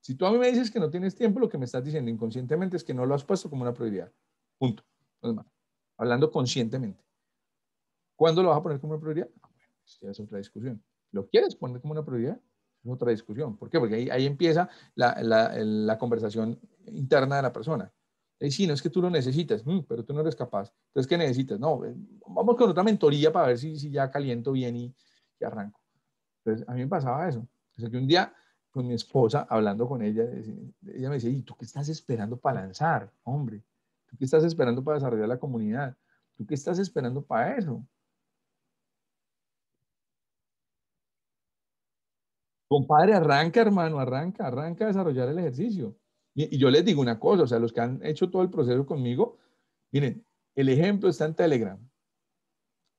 Si tú a mí me dices que no tienes tiempo, lo que me estás diciendo inconscientemente es que no lo has puesto como una prioridad. Punto. Hablando conscientemente. ¿Cuándo lo vas a poner como una prioridad? Ah, pues es otra discusión. ¿Lo quieres poner como una prioridad? Es otra discusión. ¿Por qué? Porque ahí, empieza la, conversación interna de la persona. Y sí, no es que tú lo necesitas, mm, pero tú no eres capaz. Entonces, ¿qué necesitas? No, eh, vamos con otra mentoría para ver si, si ya caliento bien y, y arranco. Entonces, a mí me pasaba eso. O sea que un día con pues, mi esposa, hablando con ella, ella me dice, ¿y tú qué estás esperando para lanzar, hombre? ¿Tú qué estás esperando para desarrollar la comunidad? ¿Tú qué estás esperando para eso? Compadre, arranca, hermano, arranca, arranca a desarrollar el ejercicio. Y, y yo les digo una cosa, o sea, los que han hecho todo el proceso conmigo, miren, el ejemplo está en Telegram.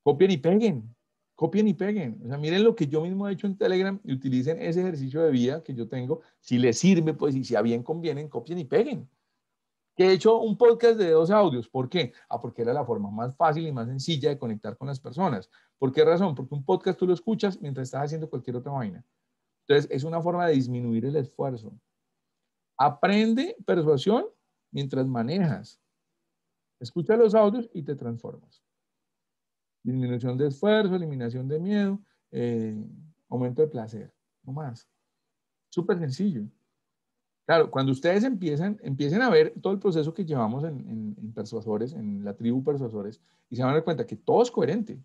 Copien y peguen copien y peguen. O sea, miren lo que yo mismo he hecho en Telegram y utilicen ese ejercicio de vida que yo tengo. Si les sirve, pues, y si a bien convienen, copien y peguen. Que he hecho un podcast de dos audios. ¿Por qué? Ah, porque era la forma más fácil y más sencilla de conectar con las personas. ¿Por qué razón? Porque un podcast tú lo escuchas mientras estás haciendo cualquier otra vaina. Entonces, es una forma de disminuir el esfuerzo. Aprende persuasión mientras manejas. Escucha los audios y te transformas. Disminución de esfuerzo, eliminación de miedo, eh, aumento de placer, no más. Súper sencillo. Claro, cuando ustedes empiezan, empiecen a ver todo el proceso que llevamos en, en, persuasores, en la tribu persuasores, y se van a dar cuenta que todo es coherente.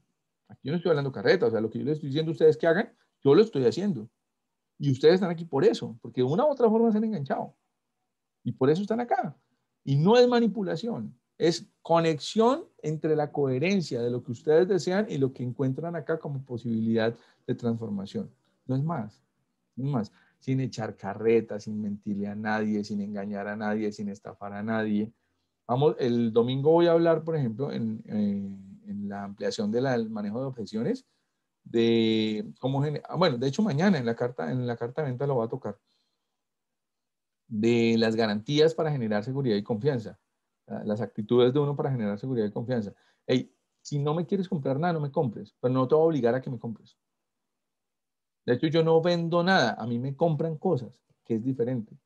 Aquí no estoy hablando carreta, o sea, lo que yo les estoy diciendo a ustedes que hagan, yo lo estoy haciendo. Y ustedes están aquí por eso, porque de una u otra forma se han enganchado. Y por eso están acá. Y no es manipulación es conexión entre la coherencia de lo que ustedes desean y lo que encuentran acá como posibilidad de transformación. No es más, no es más. Sin echar carreta, sin mentirle a nadie, sin engañar a nadie, sin estafar a nadie. Vamos, el domingo voy a hablar, por ejemplo, en, eh, la ampliación del manejo de objeciones, de cómo ah, bueno, de hecho mañana en la carta, en la carta de venta lo va a tocar, de las garantías para generar seguridad y confianza las actitudes de uno para generar seguridad y confianza. Hey, si no me quieres comprar nada, no me compres, pero no te voy a obligar a que me compres. De hecho, yo no vendo nada, a mí me compran cosas, que es diferente.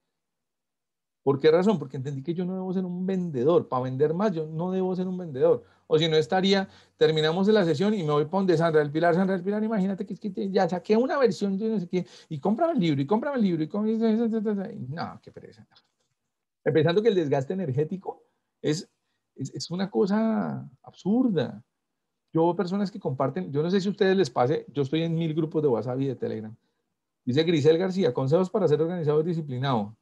¿Por qué razón? Porque entendí que yo no debo ser un vendedor. Para vender más, yo no debo ser un vendedor. O si no estaría, terminamos la sesión y me voy para Sandra del Pilar, Sandra del Pilar, imagínate que, ya saqué una versión de no sé qué, y cómprame el libro, y cómprame el libro, y No, qué pereza. Pensando que el desgaste energético es, es, una cosa absurda. Yo veo personas que comparten, yo no sé si a ustedes les pase, yo estoy en mil grupos de WhatsApp y de Telegram. Dice Grisel García, consejos para ser organizado y disciplinado.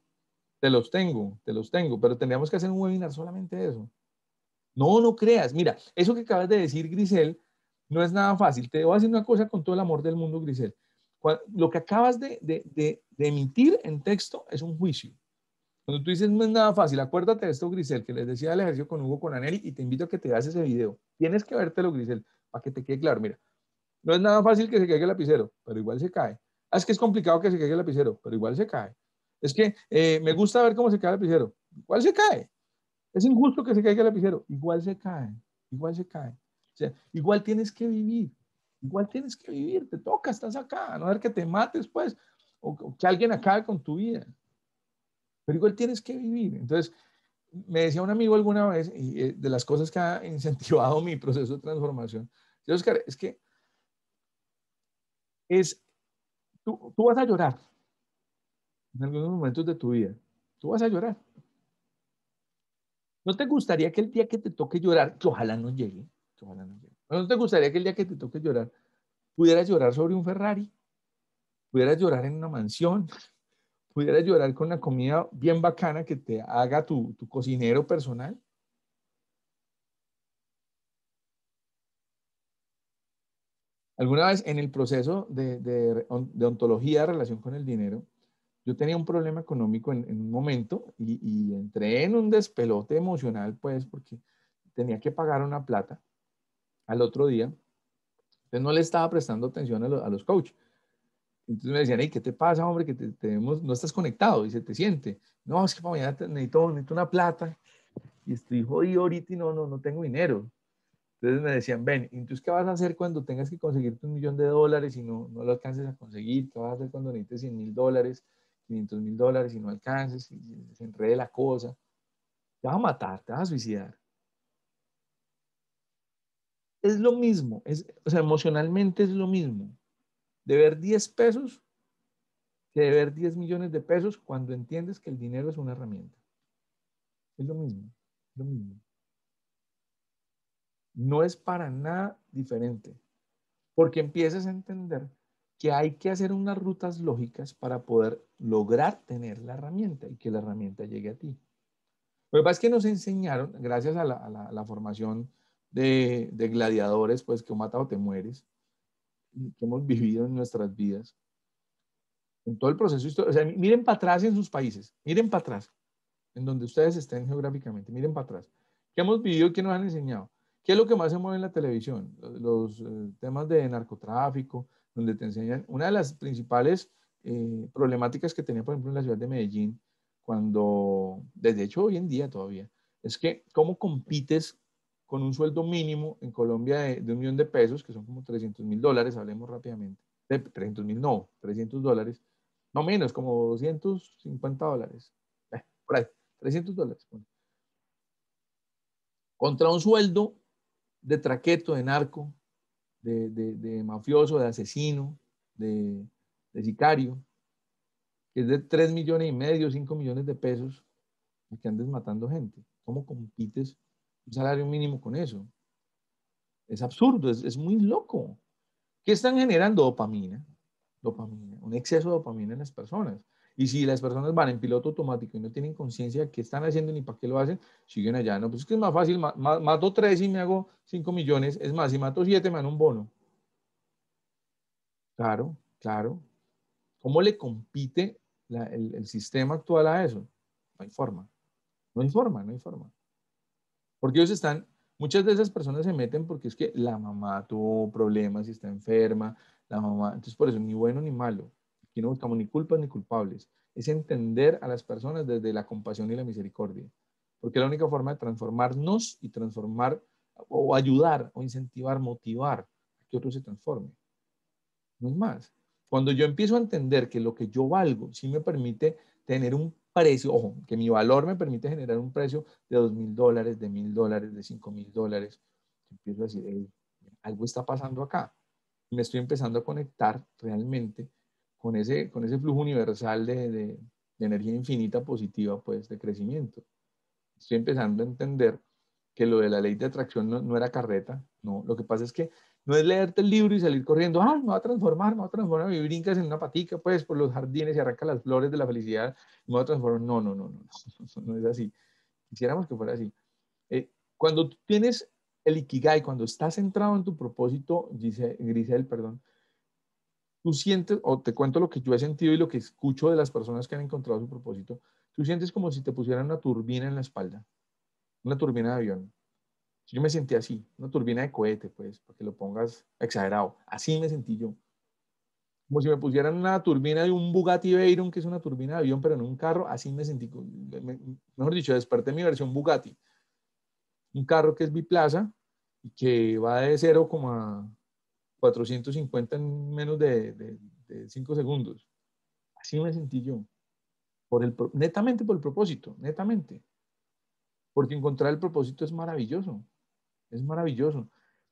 Te los tengo, te los tengo, pero tendríamos que hacer un webinar solamente eso. No, no creas. Mira, eso que acabas de decir, Grisel, no es nada fácil. Te voy a decir una cosa con todo el amor del mundo, Grisel. lo que acabas de emitir en texto es un juicio. Cuando tú dices, no es nada fácil, acuérdate de esto, Grisel, que les decía el ejercicio con Hugo, con Anel, y te invito a que te veas ese video. Tienes que vértelo, Grisel, para que te quede claro. Mira, no es nada fácil que se caiga el lapicero, pero igual se cae. Ah, es que es complicado que se caiga el lapicero, pero igual se cae. Es que eh, me gusta ver cómo se cae el lapicero, igual se cae. Es injusto que se caiga el lapicero, igual se cae, igual se cae. O sea, igual tienes que vivir, igual tienes que vivir, te toca, estás acá, no ver que te mates, pues, o que alguien acabe con tu vida pero igual tienes que vivir. Entonces, me decía un amigo alguna vez, eh, de las cosas que ha incentivado mi proceso de transformación, Oscar, es que es, tú, vas a llorar en algunos momentos de tu vida, tú vas a llorar. ¿No te gustaría que el día que te toque llorar, que ojalá no llegue, ojalá no llegue, ¿no te gustaría que el día que te toque llorar, pudieras llorar sobre un Ferrari? ¿Pudieras llorar en una mansión? ¿Pudieras llorar con una comida bien bacana que te haga tu, cocinero personal? Alguna vez en el proceso de, ontología de relación con el dinero, yo tenía un problema económico en, un momento y, entré en un despelote emocional, pues, porque tenía que pagar una plata al otro día. Entonces no le estaba prestando atención a, a los coaches. Entonces me decían, hey, ¿qué te pasa, hombre? Que te, no estás conectado y se te siente. No, es que para mañana necesito, una plata y estoy jodido ahorita y no, no, no tengo dinero. Entonces me decían, ven, entonces ¿qué vas a hacer cuando tengas que conseguirte un millón de dólares y no, no lo alcances a conseguir? ¿Qué vas a hacer cuando necesites 100 mil dólares, 500 mil dólares y no alcances y se enrede la cosa? Te vas a matar, te vas a suicidar es lo mismo, es, o sea, emocionalmente es lo mismo de ver 10 pesos que ver 10 millones de pesos cuando entiendes que el dinero es una herramienta. Es lo mismo, es lo mismo. No es para nada diferente, porque empiezas a entender que hay que hacer unas rutas lógicas para poder lograr tener la herramienta y que la herramienta llegue a ti. Lo que pasa es que nos enseñaron, gracias a la, formación de, de, gladiadores, pues que un matado te mueres, que hemos vivido en nuestras vidas, en todo el proceso histórico, o sea, miren para atrás en sus países, miren para atrás, en donde ustedes estén geográficamente, miren para atrás. ¿Qué hemos vivido? ¿Qué nos han enseñado? ¿Qué es lo que más se mueve en la televisión? Los, eh, temas de narcotráfico, donde te enseñan, una de las principales eh, problemáticas que tenía, por ejemplo, en la ciudad de Medellín, cuando, desde hecho hoy en día todavía, es que cómo compites con un sueldo mínimo en Colombia de, un millón de pesos, que son como 300 mil dólares, hablemos rápidamente, de 300 mil no, 300 dólares, no menos, como 250 dólares, eh, por ahí, 300 dólares. Contra un sueldo de traqueto, de narco, de, de, mafioso, de asesino, de, de sicario, que es de 3 millones y medio, 5 millones de pesos, y que andes matando gente. ¿Cómo compites un salario mínimo con eso. Es absurdo, es, muy loco. ¿Qué están generando? Dopamina, dopamina, un exceso de dopamina en las personas. Y si las personas van en piloto automático y no tienen conciencia de qué están haciendo ni para qué lo hacen, siguen allá. No, pues es que es más fácil, mato tres y me hago cinco millones. Es más, si mato siete me dan un bono. Claro, claro. ¿Cómo le compite el, el, sistema actual a eso? No hay forma. No hay forma, no hay forma. Porque ellos están, muchas de esas personas se meten porque es que la mamá tuvo problemas y está enferma, la mamá, entonces por eso ni bueno ni malo. Aquí no buscamos ni culpas ni culpables. Es entender a las personas desde la compasión y la misericordia. Porque la única forma de transformarnos y transformar o ayudar o incentivar, motivar a que otros se transforme. No es más. Cuando yo empiezo a entender que lo que yo valgo sí me permite tener un precio, ojo, que mi valor me permite generar un precio de dos mil dólares, de mil dólares, de cinco mil dólares. Empiezo a decir, algo está pasando acá. Me estoy empezando a conectar realmente con ese, con ese flujo universal de, de, de energía infinita positiva, pues, de crecimiento. Estoy empezando a entender que lo de la ley de atracción no, no, era carreta, no. Lo que pasa es que no es leerte el libro y salir corriendo, ah, me va a transformar, me va a transformar, y brincas en una patica, pues, por los jardines y arranca las flores de la felicidad, me va a transformar. No, no, no, no, no, es así. Quisiéramos que fuera así. Eh, cuando tienes el ikigai, cuando estás centrado en tu propósito, dice Grisel, perdón, tú sientes, o te cuento lo que yo he sentido y lo que escucho de las personas que han encontrado su propósito, tú sientes como si te pusieran una turbina en la espalda, una turbina de avión. Yo me sentí así, una turbina de cohete, pues, porque lo pongas exagerado. Así me sentí yo. Como si me pusieran una turbina de un Bugatti Veyron, que es una turbina de avión, pero en un carro, así me sentí. mejor dicho, desperté mi versión Bugatti. Un carro que es biplaza y que va de 0, 450 en menos de 5 segundos. Así me sentí yo. Por el, netamente por el propósito, netamente. Porque encontrar el propósito es maravilloso. Es maravilloso.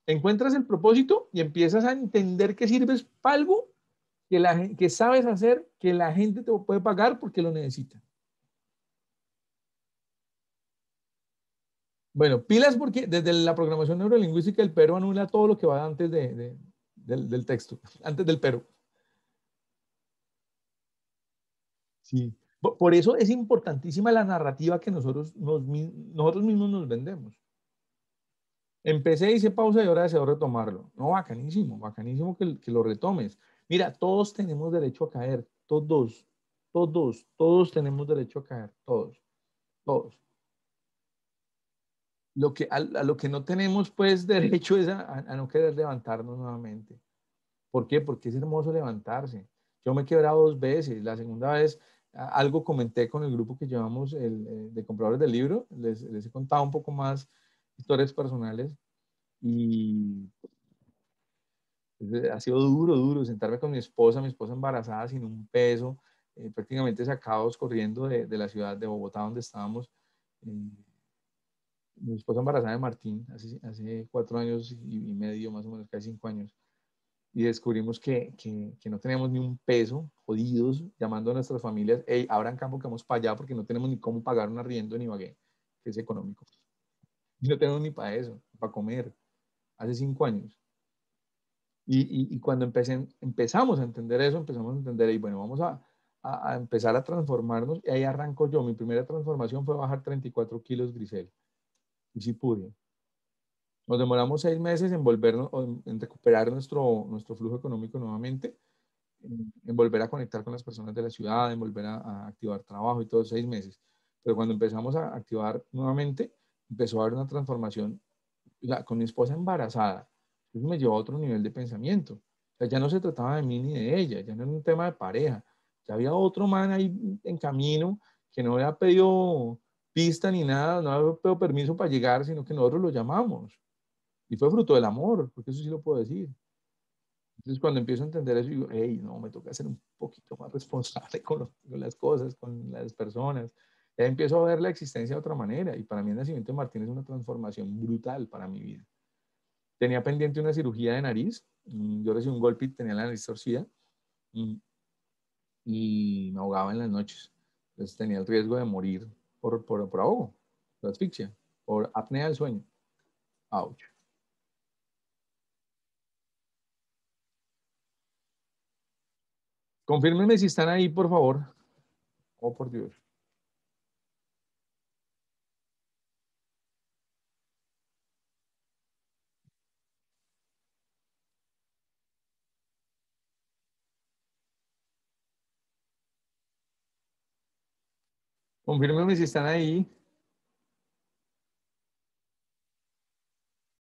Encuentras el propósito y empiezas a entender que sirves para algo que, la, sabes hacer, que la gente te puede pagar porque lo necesita. Bueno, pilas porque desde la programación neurolingüística el pero anula todo lo que va antes del, texto, antes del pero. Sí. Por eso es importantísima la narrativa que nosotros, nosotros mismos nos vendemos. Empecé, hice pausa y ahora deseo retomarlo. No, bacanísimo, bacanísimo que, que lo retomes. Mira, todos tenemos derecho a caer, todos, todos, todos tenemos derecho a caer, todos, todos. Lo que, a, lo que no tenemos pues derecho es a, a, no querer levantarnos nuevamente. ¿Por qué? Porque es hermoso levantarse. Yo me he quebrado dos veces. La segunda vez algo comenté con el grupo que llevamos el, eh, de compradores del libro. Les, les he contado un poco más historias personales y ha sido duro, duro sentarme con mi esposa, mi esposa embarazada sin un peso, eh, prácticamente sacados corriendo de, la ciudad de Bogotá donde estábamos. Eh, mi esposa embarazada de Martín hace, hace cuatro años y, medio, más o menos, casi cinco años. Y descubrimos que, no tenemos ni un peso, jodidos, llamando a nuestras familias, hey, abran campo que vamos para allá porque no tenemos ni cómo pagar un arriendo ni Ibagué, que es económico y no tenemos ni para eso, para comer, hace cinco años. Y, y, cuando empecé, empezamos a entender eso, empezamos a entender, y bueno, vamos a, a, empezar a transformarnos, y ahí arranco yo. Mi primera transformación fue bajar 34 kilos, Grisel, y sí pude. Nos demoramos seis meses en volvernos, en recuperar nuestro, nuestro flujo económico nuevamente, en, volver a conectar con las personas de la ciudad, en volver a, a activar trabajo y todos seis meses. Pero cuando empezamos a activar nuevamente, empezó a haber una transformación con mi esposa embarazada. Eso me llevó a otro nivel de pensamiento. O sea, ya no se trataba de mí ni de ella, ya no era un tema de pareja. Ya había otro man ahí en camino que no había pedido pista ni nada, no había pedido permiso para llegar, sino que nosotros lo llamamos. Y fue fruto del amor, porque eso sí lo puedo decir. Entonces, cuando empiezo a entender eso, digo, hey, no, me toca ser un poquito más responsable con, con las cosas, con las personas empiezo a ver la existencia de otra manera y para mí el nacimiento de Martín es una transformación brutal para mi vida. Tenía pendiente una cirugía de nariz, mm, yo recibí un golpe y tenía la nariz torcida mm, y me ahogaba en las noches. Entonces tenía el riesgo de morir por, por, ahogo, por asfixia, por apnea del sueño. Ouch. Confírmenme si están ahí, por favor. Oh, por Dios. Confirmamos estar aí. Né?